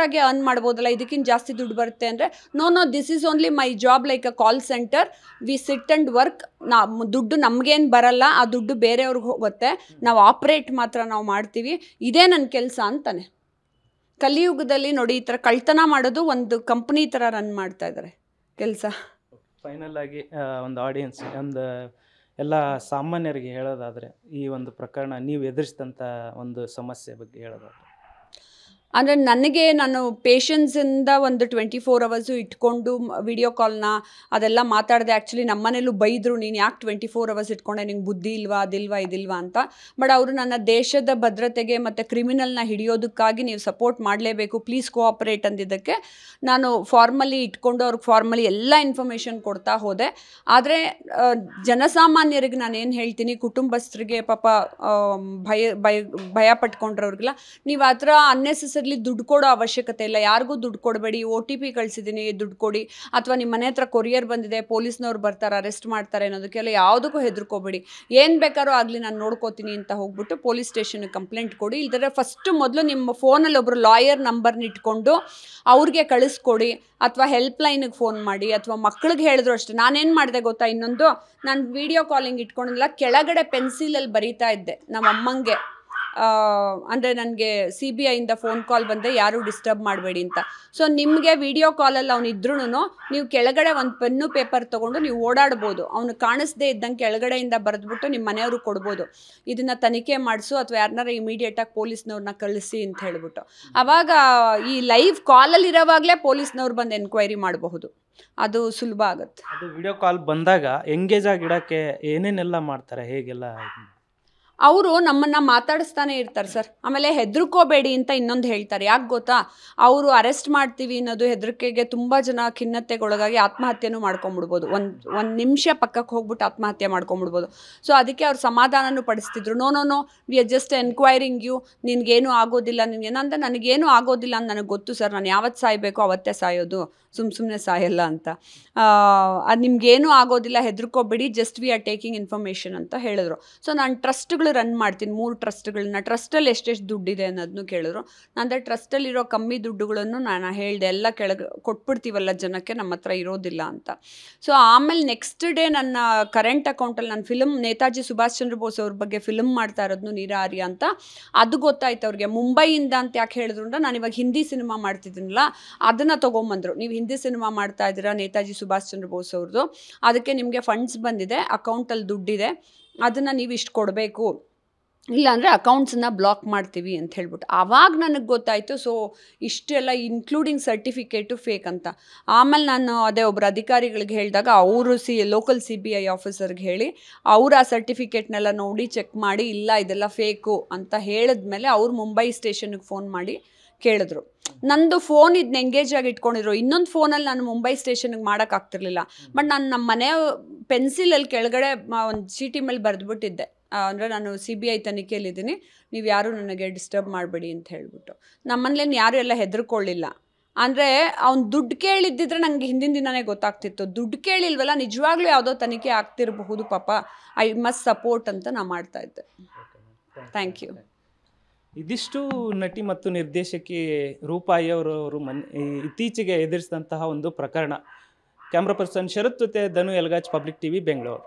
ಆಗಿ ಅರ್ನ್ ಮಾಡ್ಬೋದಲ್ಲ ಇದಕ್ಕಿಂತ ಜಾಸ್ತಿ ದುಡ್ಡು ಬರುತ್ತೆ ಅಂದರೆ no no this is only my job like a call center we sit and work ನಾ ದುಡ್ಡು ನಮಗೇನು ಬರಲ್ಲ ಆ ದುಡ್ಡು ಬೇರೆಯವ್ರಿಗೆ ಹೋಗುತ್ತೆ ನಾವು ಆಪ್ರೇಟ್ ಮಾತ್ರ ನಾವು ಮಾಡ್ತೀವಿ ಇದೇ ನನ್ನ ಕೆಲಸ ಅಂತಾನೆ ಕಲಿಯುಗದಲ್ಲಿ ನೋಡಿ ಈ ಥರ ಕಳ್ತನ ಮಾಡೋದು ಒಂದು ಕಂಪ್ನಿ ಥರ ರನ್ ಮಾಡ್ತಾ ಇದ್ದಾರೆ ಕೆಲಸ ಫೈನಲ್ ಆಗಿ ಒಂದು ಆಡಿಯನ್ಸ್ ಒಂದು ಎಲ್ಲ ಸಾಮಾನ್ಯರಿಗೆ ಹೇಳೋದಾದರೆ ಈ ಒಂದು ಪ್ರಕರಣ ನೀವು ಎದುರಿಸಿದಂಥ ಒಂದು ಸಮಸ್ಯೆ ಬಗ್ಗೆ ಹೇಳೋದಾದ್ರೆ ಅಂದರೆ ನನಗೆ ನಾನು ಪೇಷನ್ಸಿಂದ ಒಂದು ಟ್ವೆಂಟಿ ಫೋರ್ ಅವರ್ಸು ಇಟ್ಕೊಂಡು ವಿಡಿಯೋ ಕಾಲ್ನ ಅದೆಲ್ಲ ಮಾತಾಡಿದೆ ಆ್ಯಕ್ಚುಲಿ ನಮ್ಮನೇಲೂ ಬೈದರು ನೀನು ಯಾಕೆ ಟ್ವೆಂಟಿ ಫೋರ್ ಅವರ್ಸ್ ಇಟ್ಕೊಂಡೆ ನಿಂಗೆ ಬುದ್ಧಿ ಇಲ್ವಾ ಅದಿಲ್ವಾ ಇದಿಲ್ವಾ ಅಂತ ಬಟ್ ಅವರು ನನ್ನ ದೇಶದ ಭದ್ರತೆಗೆ ಮತ್ತು ಕ್ರಿಮಿನಲ್ನ ಹಿಡಿಯೋದಕ್ಕಾಗಿ ನೀವು ಸಪೋರ್ಟ್ ಮಾಡಲೇಬೇಕು ಪ್ಲೀಸ್ ಕೋಆಪರೇಟ್ ಅಂದಿದ್ದಕ್ಕೆ ನಾನು ಫಾರ್ಮಲಿ ಇಟ್ಕೊಂಡು ಅವ್ರಿಗೆ ಫಾರ್ಮಲಿ ಎಲ್ಲ ಇನ್ಫಾರ್ಮೇಷನ್ ಕೊಡ್ತಾ ಹೋದೆ ಆದರೆ ಜನಸಾಮಾನ್ಯರಿಗೆ ನಾನು ಏನು ಹೇಳ್ತೀನಿ ಕುಟುಂಬಸ್ಥರಿಗೆ ಪಾಪ ಭಯ ಭಯ ಭಯ ಪಟ್ಕೊಂಡ್ರವ್ರಿಗೆಲ್ಲ ನೀವು ಆ ಥರ ಅನ್ನೆಸೆಸರಿ ಇದರಲ್ಲಿ ದುಡ್ಡು ಕೊಡೋ ಅವಶ್ಯಕತೆ ಇಲ್ಲ ಯಾರಿಗೂ ದುಡ್ಡು ಕೊಡಬೇಡಿ ಓ ಟಿ ಪಿ ಕಳಿಸಿದ್ದೀನಿ ದುಡ್ಡು ಕೊಡಿ ಅಥವಾ ನಿಮ್ಮ ಮನೆ ಹತ್ರ ಕೊರಿಯರ್ ಬಂದಿದೆ ಪೊಲೀಸ್ನವ್ರು ಬರ್ತಾರೆ ಅರೆಸ್ಟ್ ಮಾಡ್ತಾರೆ ಅನ್ನೋದಕ್ಕೆಲ್ಲ ಯಾವುದಕ್ಕೂ ಹೆದರ್ಕೋಬೇಡಿ ಏನು ಬೇಕಾದ್ರೂ ಆಗಲಿ ನಾನು ನೋಡ್ಕೋತೀನಿ ಅಂತ ಹೋಗ್ಬಿಟ್ಟು ಪೊಲೀಸ್ ಸ್ಟೇಷನ್ಗೆ ಕಂಪ್ಲೇಂಟ್ ಕೊಡಿ ಇಲ್ಲದ್ರೆ ಫಸ್ಟು ಮೊದಲು ನಿಮ್ಮ ಫೋನಲ್ಲಿ ಒಬ್ಬರು ಲಾಯರ್ ನಂಬರ್ನ ಇಟ್ಕೊಂಡು ಅವ್ರಿಗೆ ಕಳಿಸ್ಕೊಡಿ ಅಥವಾ ಹೆಲ್ಪ್ಲೈನಿಗೆ ಫೋನ್ ಮಾಡಿ ಅಥವಾ ಮಕ್ಳಿಗೆ ಹೇಳಿದ್ರು ಅಷ್ಟೇ ನಾನೇನು ಮಾಡಿದೆ ಗೊತ್ತಾ ಇನ್ನೊಂದು ನಾನು ವೀಡಿಯೋ ಕಾಲಿಂಗ್ ಇಟ್ಕೊಂಡೆಲ್ಲ ಕೆಳಗಡೆ ಪೆನ್ಸಿಲಲ್ಲಿ ಬರೀತಾ ಇದ್ದೆ ನಮ್ಮ ಅಮ್ಮಂಗೆ ಅಂದರೆ ನನಗೆ ಸಿ ಬಿ ಐಯಿಂದ ಫೋನ್ ಕಾಲ್ ಬಂದರೆ ಯಾರೂ ಡಿಸ್ಟರ್ಬ್ ಮಾಡಬೇಡಿ ಅಂತ ಸೊ ನಿಮಗೆ ವಿಡಿಯೋ ಕಾಲಲ್ಲಿ ಅವ್ನು ಇದ್ರೂ ನೀವು ಕೆಳಗಡೆ ಒಂದು ಪೆನ್ನು ಪೇಪರ್ ತೊಗೊಂಡು ನೀವು ಓಡಾಡ್ಬೋದು ಅವನು ಕಾಣಿಸ್ದೇ ಇದ್ದಂಗೆ ಕೆಳಗಡೆಯಿಂದ ಬರೆದ್ಬಿಟ್ಟು ನಿಮ್ಮ ಮನೆಯವರು ಕೊಡ್ಬೋದು ಇದನ್ನು ತನಿಖೆ ಮಾಡಿಸು ಅಥವಾ ಯಾರನ್ನಾರ ಇಮಿಡಿಯೇಟಾಗಿ ಪೊಲೀಸ್ನವ್ರನ್ನ ಕಳಿಸಿ ಅಂತ ಹೇಳಿಬಿಟ್ಟು ಆವಾಗ ಈ ಲೈವ್ ಕಾಲಲ್ಲಿರೋವಾಗಲೇ ಪೊಲೀಸ್ನವ್ರು ಬಂದು ಎನ್ಕ್ವೈರಿ ಮಾಡಬಹುದು ಅದು ಸುಲಭ ಆಗುತ್ತೆ ಅದು ವಿಡಿಯೋ ಕಾಲ್ ಬಂದಾಗ ಎಂಗೇಜ್ ಆಗಿಡೋಕ್ಕೆ ಏನೇನೆಲ್ಲ ಮಾಡ್ತಾರೆ ಹೇಗೆಲ್ಲ ಅವರು ನಮ್ಮನ್ನು ಮಾತಾಡಿಸ್ತಾನೆ ಇರ್ತಾರೆ ಸರ್ ಆಮೇಲೆ ಹೆದರ್ಕೋಬೇಡಿ ಅಂತ ಇನ್ನೊಂದು ಹೇಳ್ತಾರೆ ಯಾಕೆ ಗೊತ್ತಾ ಅವರು ಅರೆಸ್ಟ್ ಮಾಡ್ತೀವಿ ಅನ್ನೋದು ಹೆದರಿಕೆಗೆ ತುಂಬ ಜನ ಖಿನ್ನತೆಗೊಳಗಾಗಿ ಆತ್ಮಹತ್ಯೆನೂ ಮಾಡ್ಕೊಂಬಿಡ್ಬೋದು ಒಂದು ಒಂದು ನಿಮಿಷ ಪಕ್ಕಕ್ಕೆ ಹೋಗ್ಬಿಟ್ಟು ಆತ್ಮಹತ್ಯೆ ಮಾಡ್ಕೊಂಬಿಡ್ಬೋದು ಸೊ ಅದಕ್ಕೆ ಅವ್ರು ಸಮಾಧಾನನೂ ಪಡಿಸ್ತಿದ್ರು no no no we are just enquiring you ನಿನಗೇನು ಆಗೋದಿಲ್ಲ ನಿನಗೇನಂದ್ರೆ ನನಗೇನು ಆಗೋದಿಲ್ಲ ಅಂತ ನನಗೆ ಗೊತ್ತು ಸರ್ ನಾನು ಯಾವತ್ತು ಸಾಯಬೇಕು ಅವತ್ತೇ ಸಾಯೋದು ಸುಮ್ಮ ಸುಮ್ಮನೆ ಸಾಯಲ್ಲ ಅಂತ ಅದು ನಿಮಗೇನು ಆಗೋದಿಲ್ಲ ಹೆದರ್ಕೋಬೇಡಿ just we are taking information ಅಂತ ಹೇಳಿದ್ರು ಸೊ ನಾನು ಟ್ರಸ್ಟ್ಗಳು ಟ್ರಸ್ಟ್ಗಳು ರನ್ ಮಾಡ್ತೀನಿ ಮೂರು ಟ್ರಸ್ಟ್ಗಳನ್ನ ಟ್ರಸ್ಟಲ್ಲಿ ಎಷ್ಟೆಷ್ಟು ಇದೆ ಅನ್ನೋದನ್ನು ಕೇಳಿದ್ರು ಅಂದರೆ ಟ್ರಸ್ಟಲ್ಲಿರೋ ಕಮ್ಮಿ ದುಡ್ಡುಗಳನ್ನು ನಾನು ಹೇಳಿದೆ ಎಲ್ಲ ಕೆಳಗೆ ಕೊಟ್ಬಿಡ್ತೀವಲ್ಲ ಜನಕ್ಕೆ ನಮ್ಮ ಹತ್ರ ಇರೋದಿಲ್ಲ ಅಂತ ಸೊ ಆಮೇಲೆ ನೆಕ್ಸ್ಟ್ ಡೇ ನನ್ನ ಕರೆಂಟ್ ಅಕೌಂಟಲ್ಲಿ ನಾನು ಫಿಲಮ್ ನೇತಾಜಿ ಸುಭಾಷ್ ಚಂದ್ರ ಬೋಸ್ ಅವ್ರ ಬಗ್ಗೆ ಫಿಲಮ್ ಮಾಡ್ತಾ ಇರೋದು ನೀರಾರಿ ಅಂತ ಅದು ಗೊತ್ತಾಯ್ತು ಅವ್ರಿಗೆ ಮುಂಬೈಯಿಂದ ಅಂತ ಯಾಕೆ ಹೇಳಿದ್ರು ಅಂದ್ರೆ ನಾನು ಇವಾಗ ಹಿಂದಿ ಸಿನಿಮಾ ಮಾಡ್ತಿದ್ದೀನಲ್ಲ ಅದನ್ನು ತೊಗೊಂಬಂದರು ನೀವು ಹಿಂದಿ ಸಿನಿಮಾ ಮಾಡ್ತಾ ಇದ್ದೀರಾ ನೇತಾಜಿ ಸುಭಾಷ್ ಚಂದ್ರ ಬೋಸ್ ಅವ್ರದ್ದು ಅದಕ್ಕೆ ನಿಮಗೆ ಫಂಡ್ಸ್ ಬಂದಿದೆ ಅಕೌಂಟಲ್ಲಿ ದುಡ್ಡಿದೆ ಅದನ್ನು ನೀವು ಇಷ್ಟು ಕೊಡಬೇಕು ಇಲ್ಲಾಂದರೆ ಅಕೌಂಟ್ಸನ್ನ ಬ್ಲಾಕ್ ಮಾಡ್ತೀವಿ ಅಂತ ಹೇಳ್ಬಿಟ್ಟು ಆವಾಗ ನನಗೆ ಗೊತ್ತಾಯಿತು ಸೊ ಇಷ್ಟೆಲ್ಲ ಇನ್ಕ್ಲೂಡಿಂಗ್ ಸರ್ಟಿಫಿಕೇಟು ಫೇಕ್ ಅಂತ ಆಮೇಲೆ ನಾನು ಅದೇ ಒಬ್ಬರು ಅಧಿಕಾರಿಗಳಿಗೆ ಹೇಳಿದಾಗ ಅವರು C local C B I ಆಫೀಸರ್ಗೆ ಹೇಳಿ ಅವರು ಆ ಸರ್ಟಿಫಿಕೇಟ್ನೆಲ್ಲ ನೋಡಿ ಚೆಕ್ ಮಾಡಿ ಇಲ್ಲ ಇದೆಲ್ಲ ಫೇಕು ಅಂತ ಹೇಳಿದ್ಮೇಲೆ ಅವರು ಮುಂಬೈ ಸ್ಟೇಷನ್ಗೆ ಫೋನ್ ಮಾಡಿ ಕೇಳಿದ್ರು ನಂದು ಫೋನ್ ಇದನ್ನ ಎಂಗೇಜ್ ಆಗಿ ಇಟ್ಕೊಂಡಿದ್ರು ಇನ್ನೊಂದು ಫೋನಲ್ಲಿ ನಾನು ಮುಂಬೈ ಸ್ಟೇಷನ್ಗೆ ಮಾಡೋಕ್ಕಾಗ್ತಿರ್ಲಿಲ್ಲ ಬಟ್ ನಾನು ನಮ್ಮ ಮನೆ ಪೆನ್ಸಿಲಲ್ಲಿ ಕೆಳಗಡೆ ಒಂದು ಚೀಟಿ ಮೇಲೆ ಬರೆದ್ಬಿಟ್ಟಿದ್ದೆ ಅಂದರೆ ನಾನು ಸಿ ಬಿ ಐ ತನಿಖೆಯಲ್ಲಿದ್ದೀನಿ ನೀವು ಯಾರು ನನಗೆ ಡಿಸ್ಟರ್ಬ್ ಮಾಡಬೇಡಿ ಅಂತ ಹೇಳ್ಬಿಟ್ಟು ನಮ್ಮನೇನು ಯಾರು ಎಲ್ಲ ಹೆದರ್ಕೊಳ್ಳಿಲ್ಲ ಅಂದರೆ ಅವ್ನು ದುಡ್ಡು ಕೇಳಿದ್ದಿದ್ರೆ ನನಗೆ ಹಿಂದಿನ ದಿನವೇ ಗೊತ್ತಾಗ್ತಿತ್ತು ದುಡ್ಡು ಕೇಳಿಲ್ವಲ್ಲ ನಿಜವಾಗ್ಲೂ ಯಾವುದೋ ತನಿಖೆ ಆಗ್ತಿರಬಹುದು ಪಾಪ ಐ ಮಸ್ಟ್ ಸಪೋರ್ಟ್ ಅಂತ ನಾ ಮಾಡ್ತಾ ಇದ್ದೆ ಥ್ಯಾಂಕ್ ಯು ಇದಿಷ್ಟು ನಟಿ ಮತ್ತು ನಿರ್ದೇಶಕಿ ರೂಪಾಯಿ ಅವರು ಮನ್ ಇತ್ತೀಚೆಗೆ ಎದುರಿಸಿದಂತಹ ಒಂದು ಪ್ರಕರಣ ಕ್ಯಾಮ್ರಾ ಪರ್ಸನ್ ಶರತ್ ಜೊತೆ ಧನು ಎಲ್ಗಾಚ್ ಪಬ್ಲಿಕ್ ವಿ ಬೆಂಗಳೂರು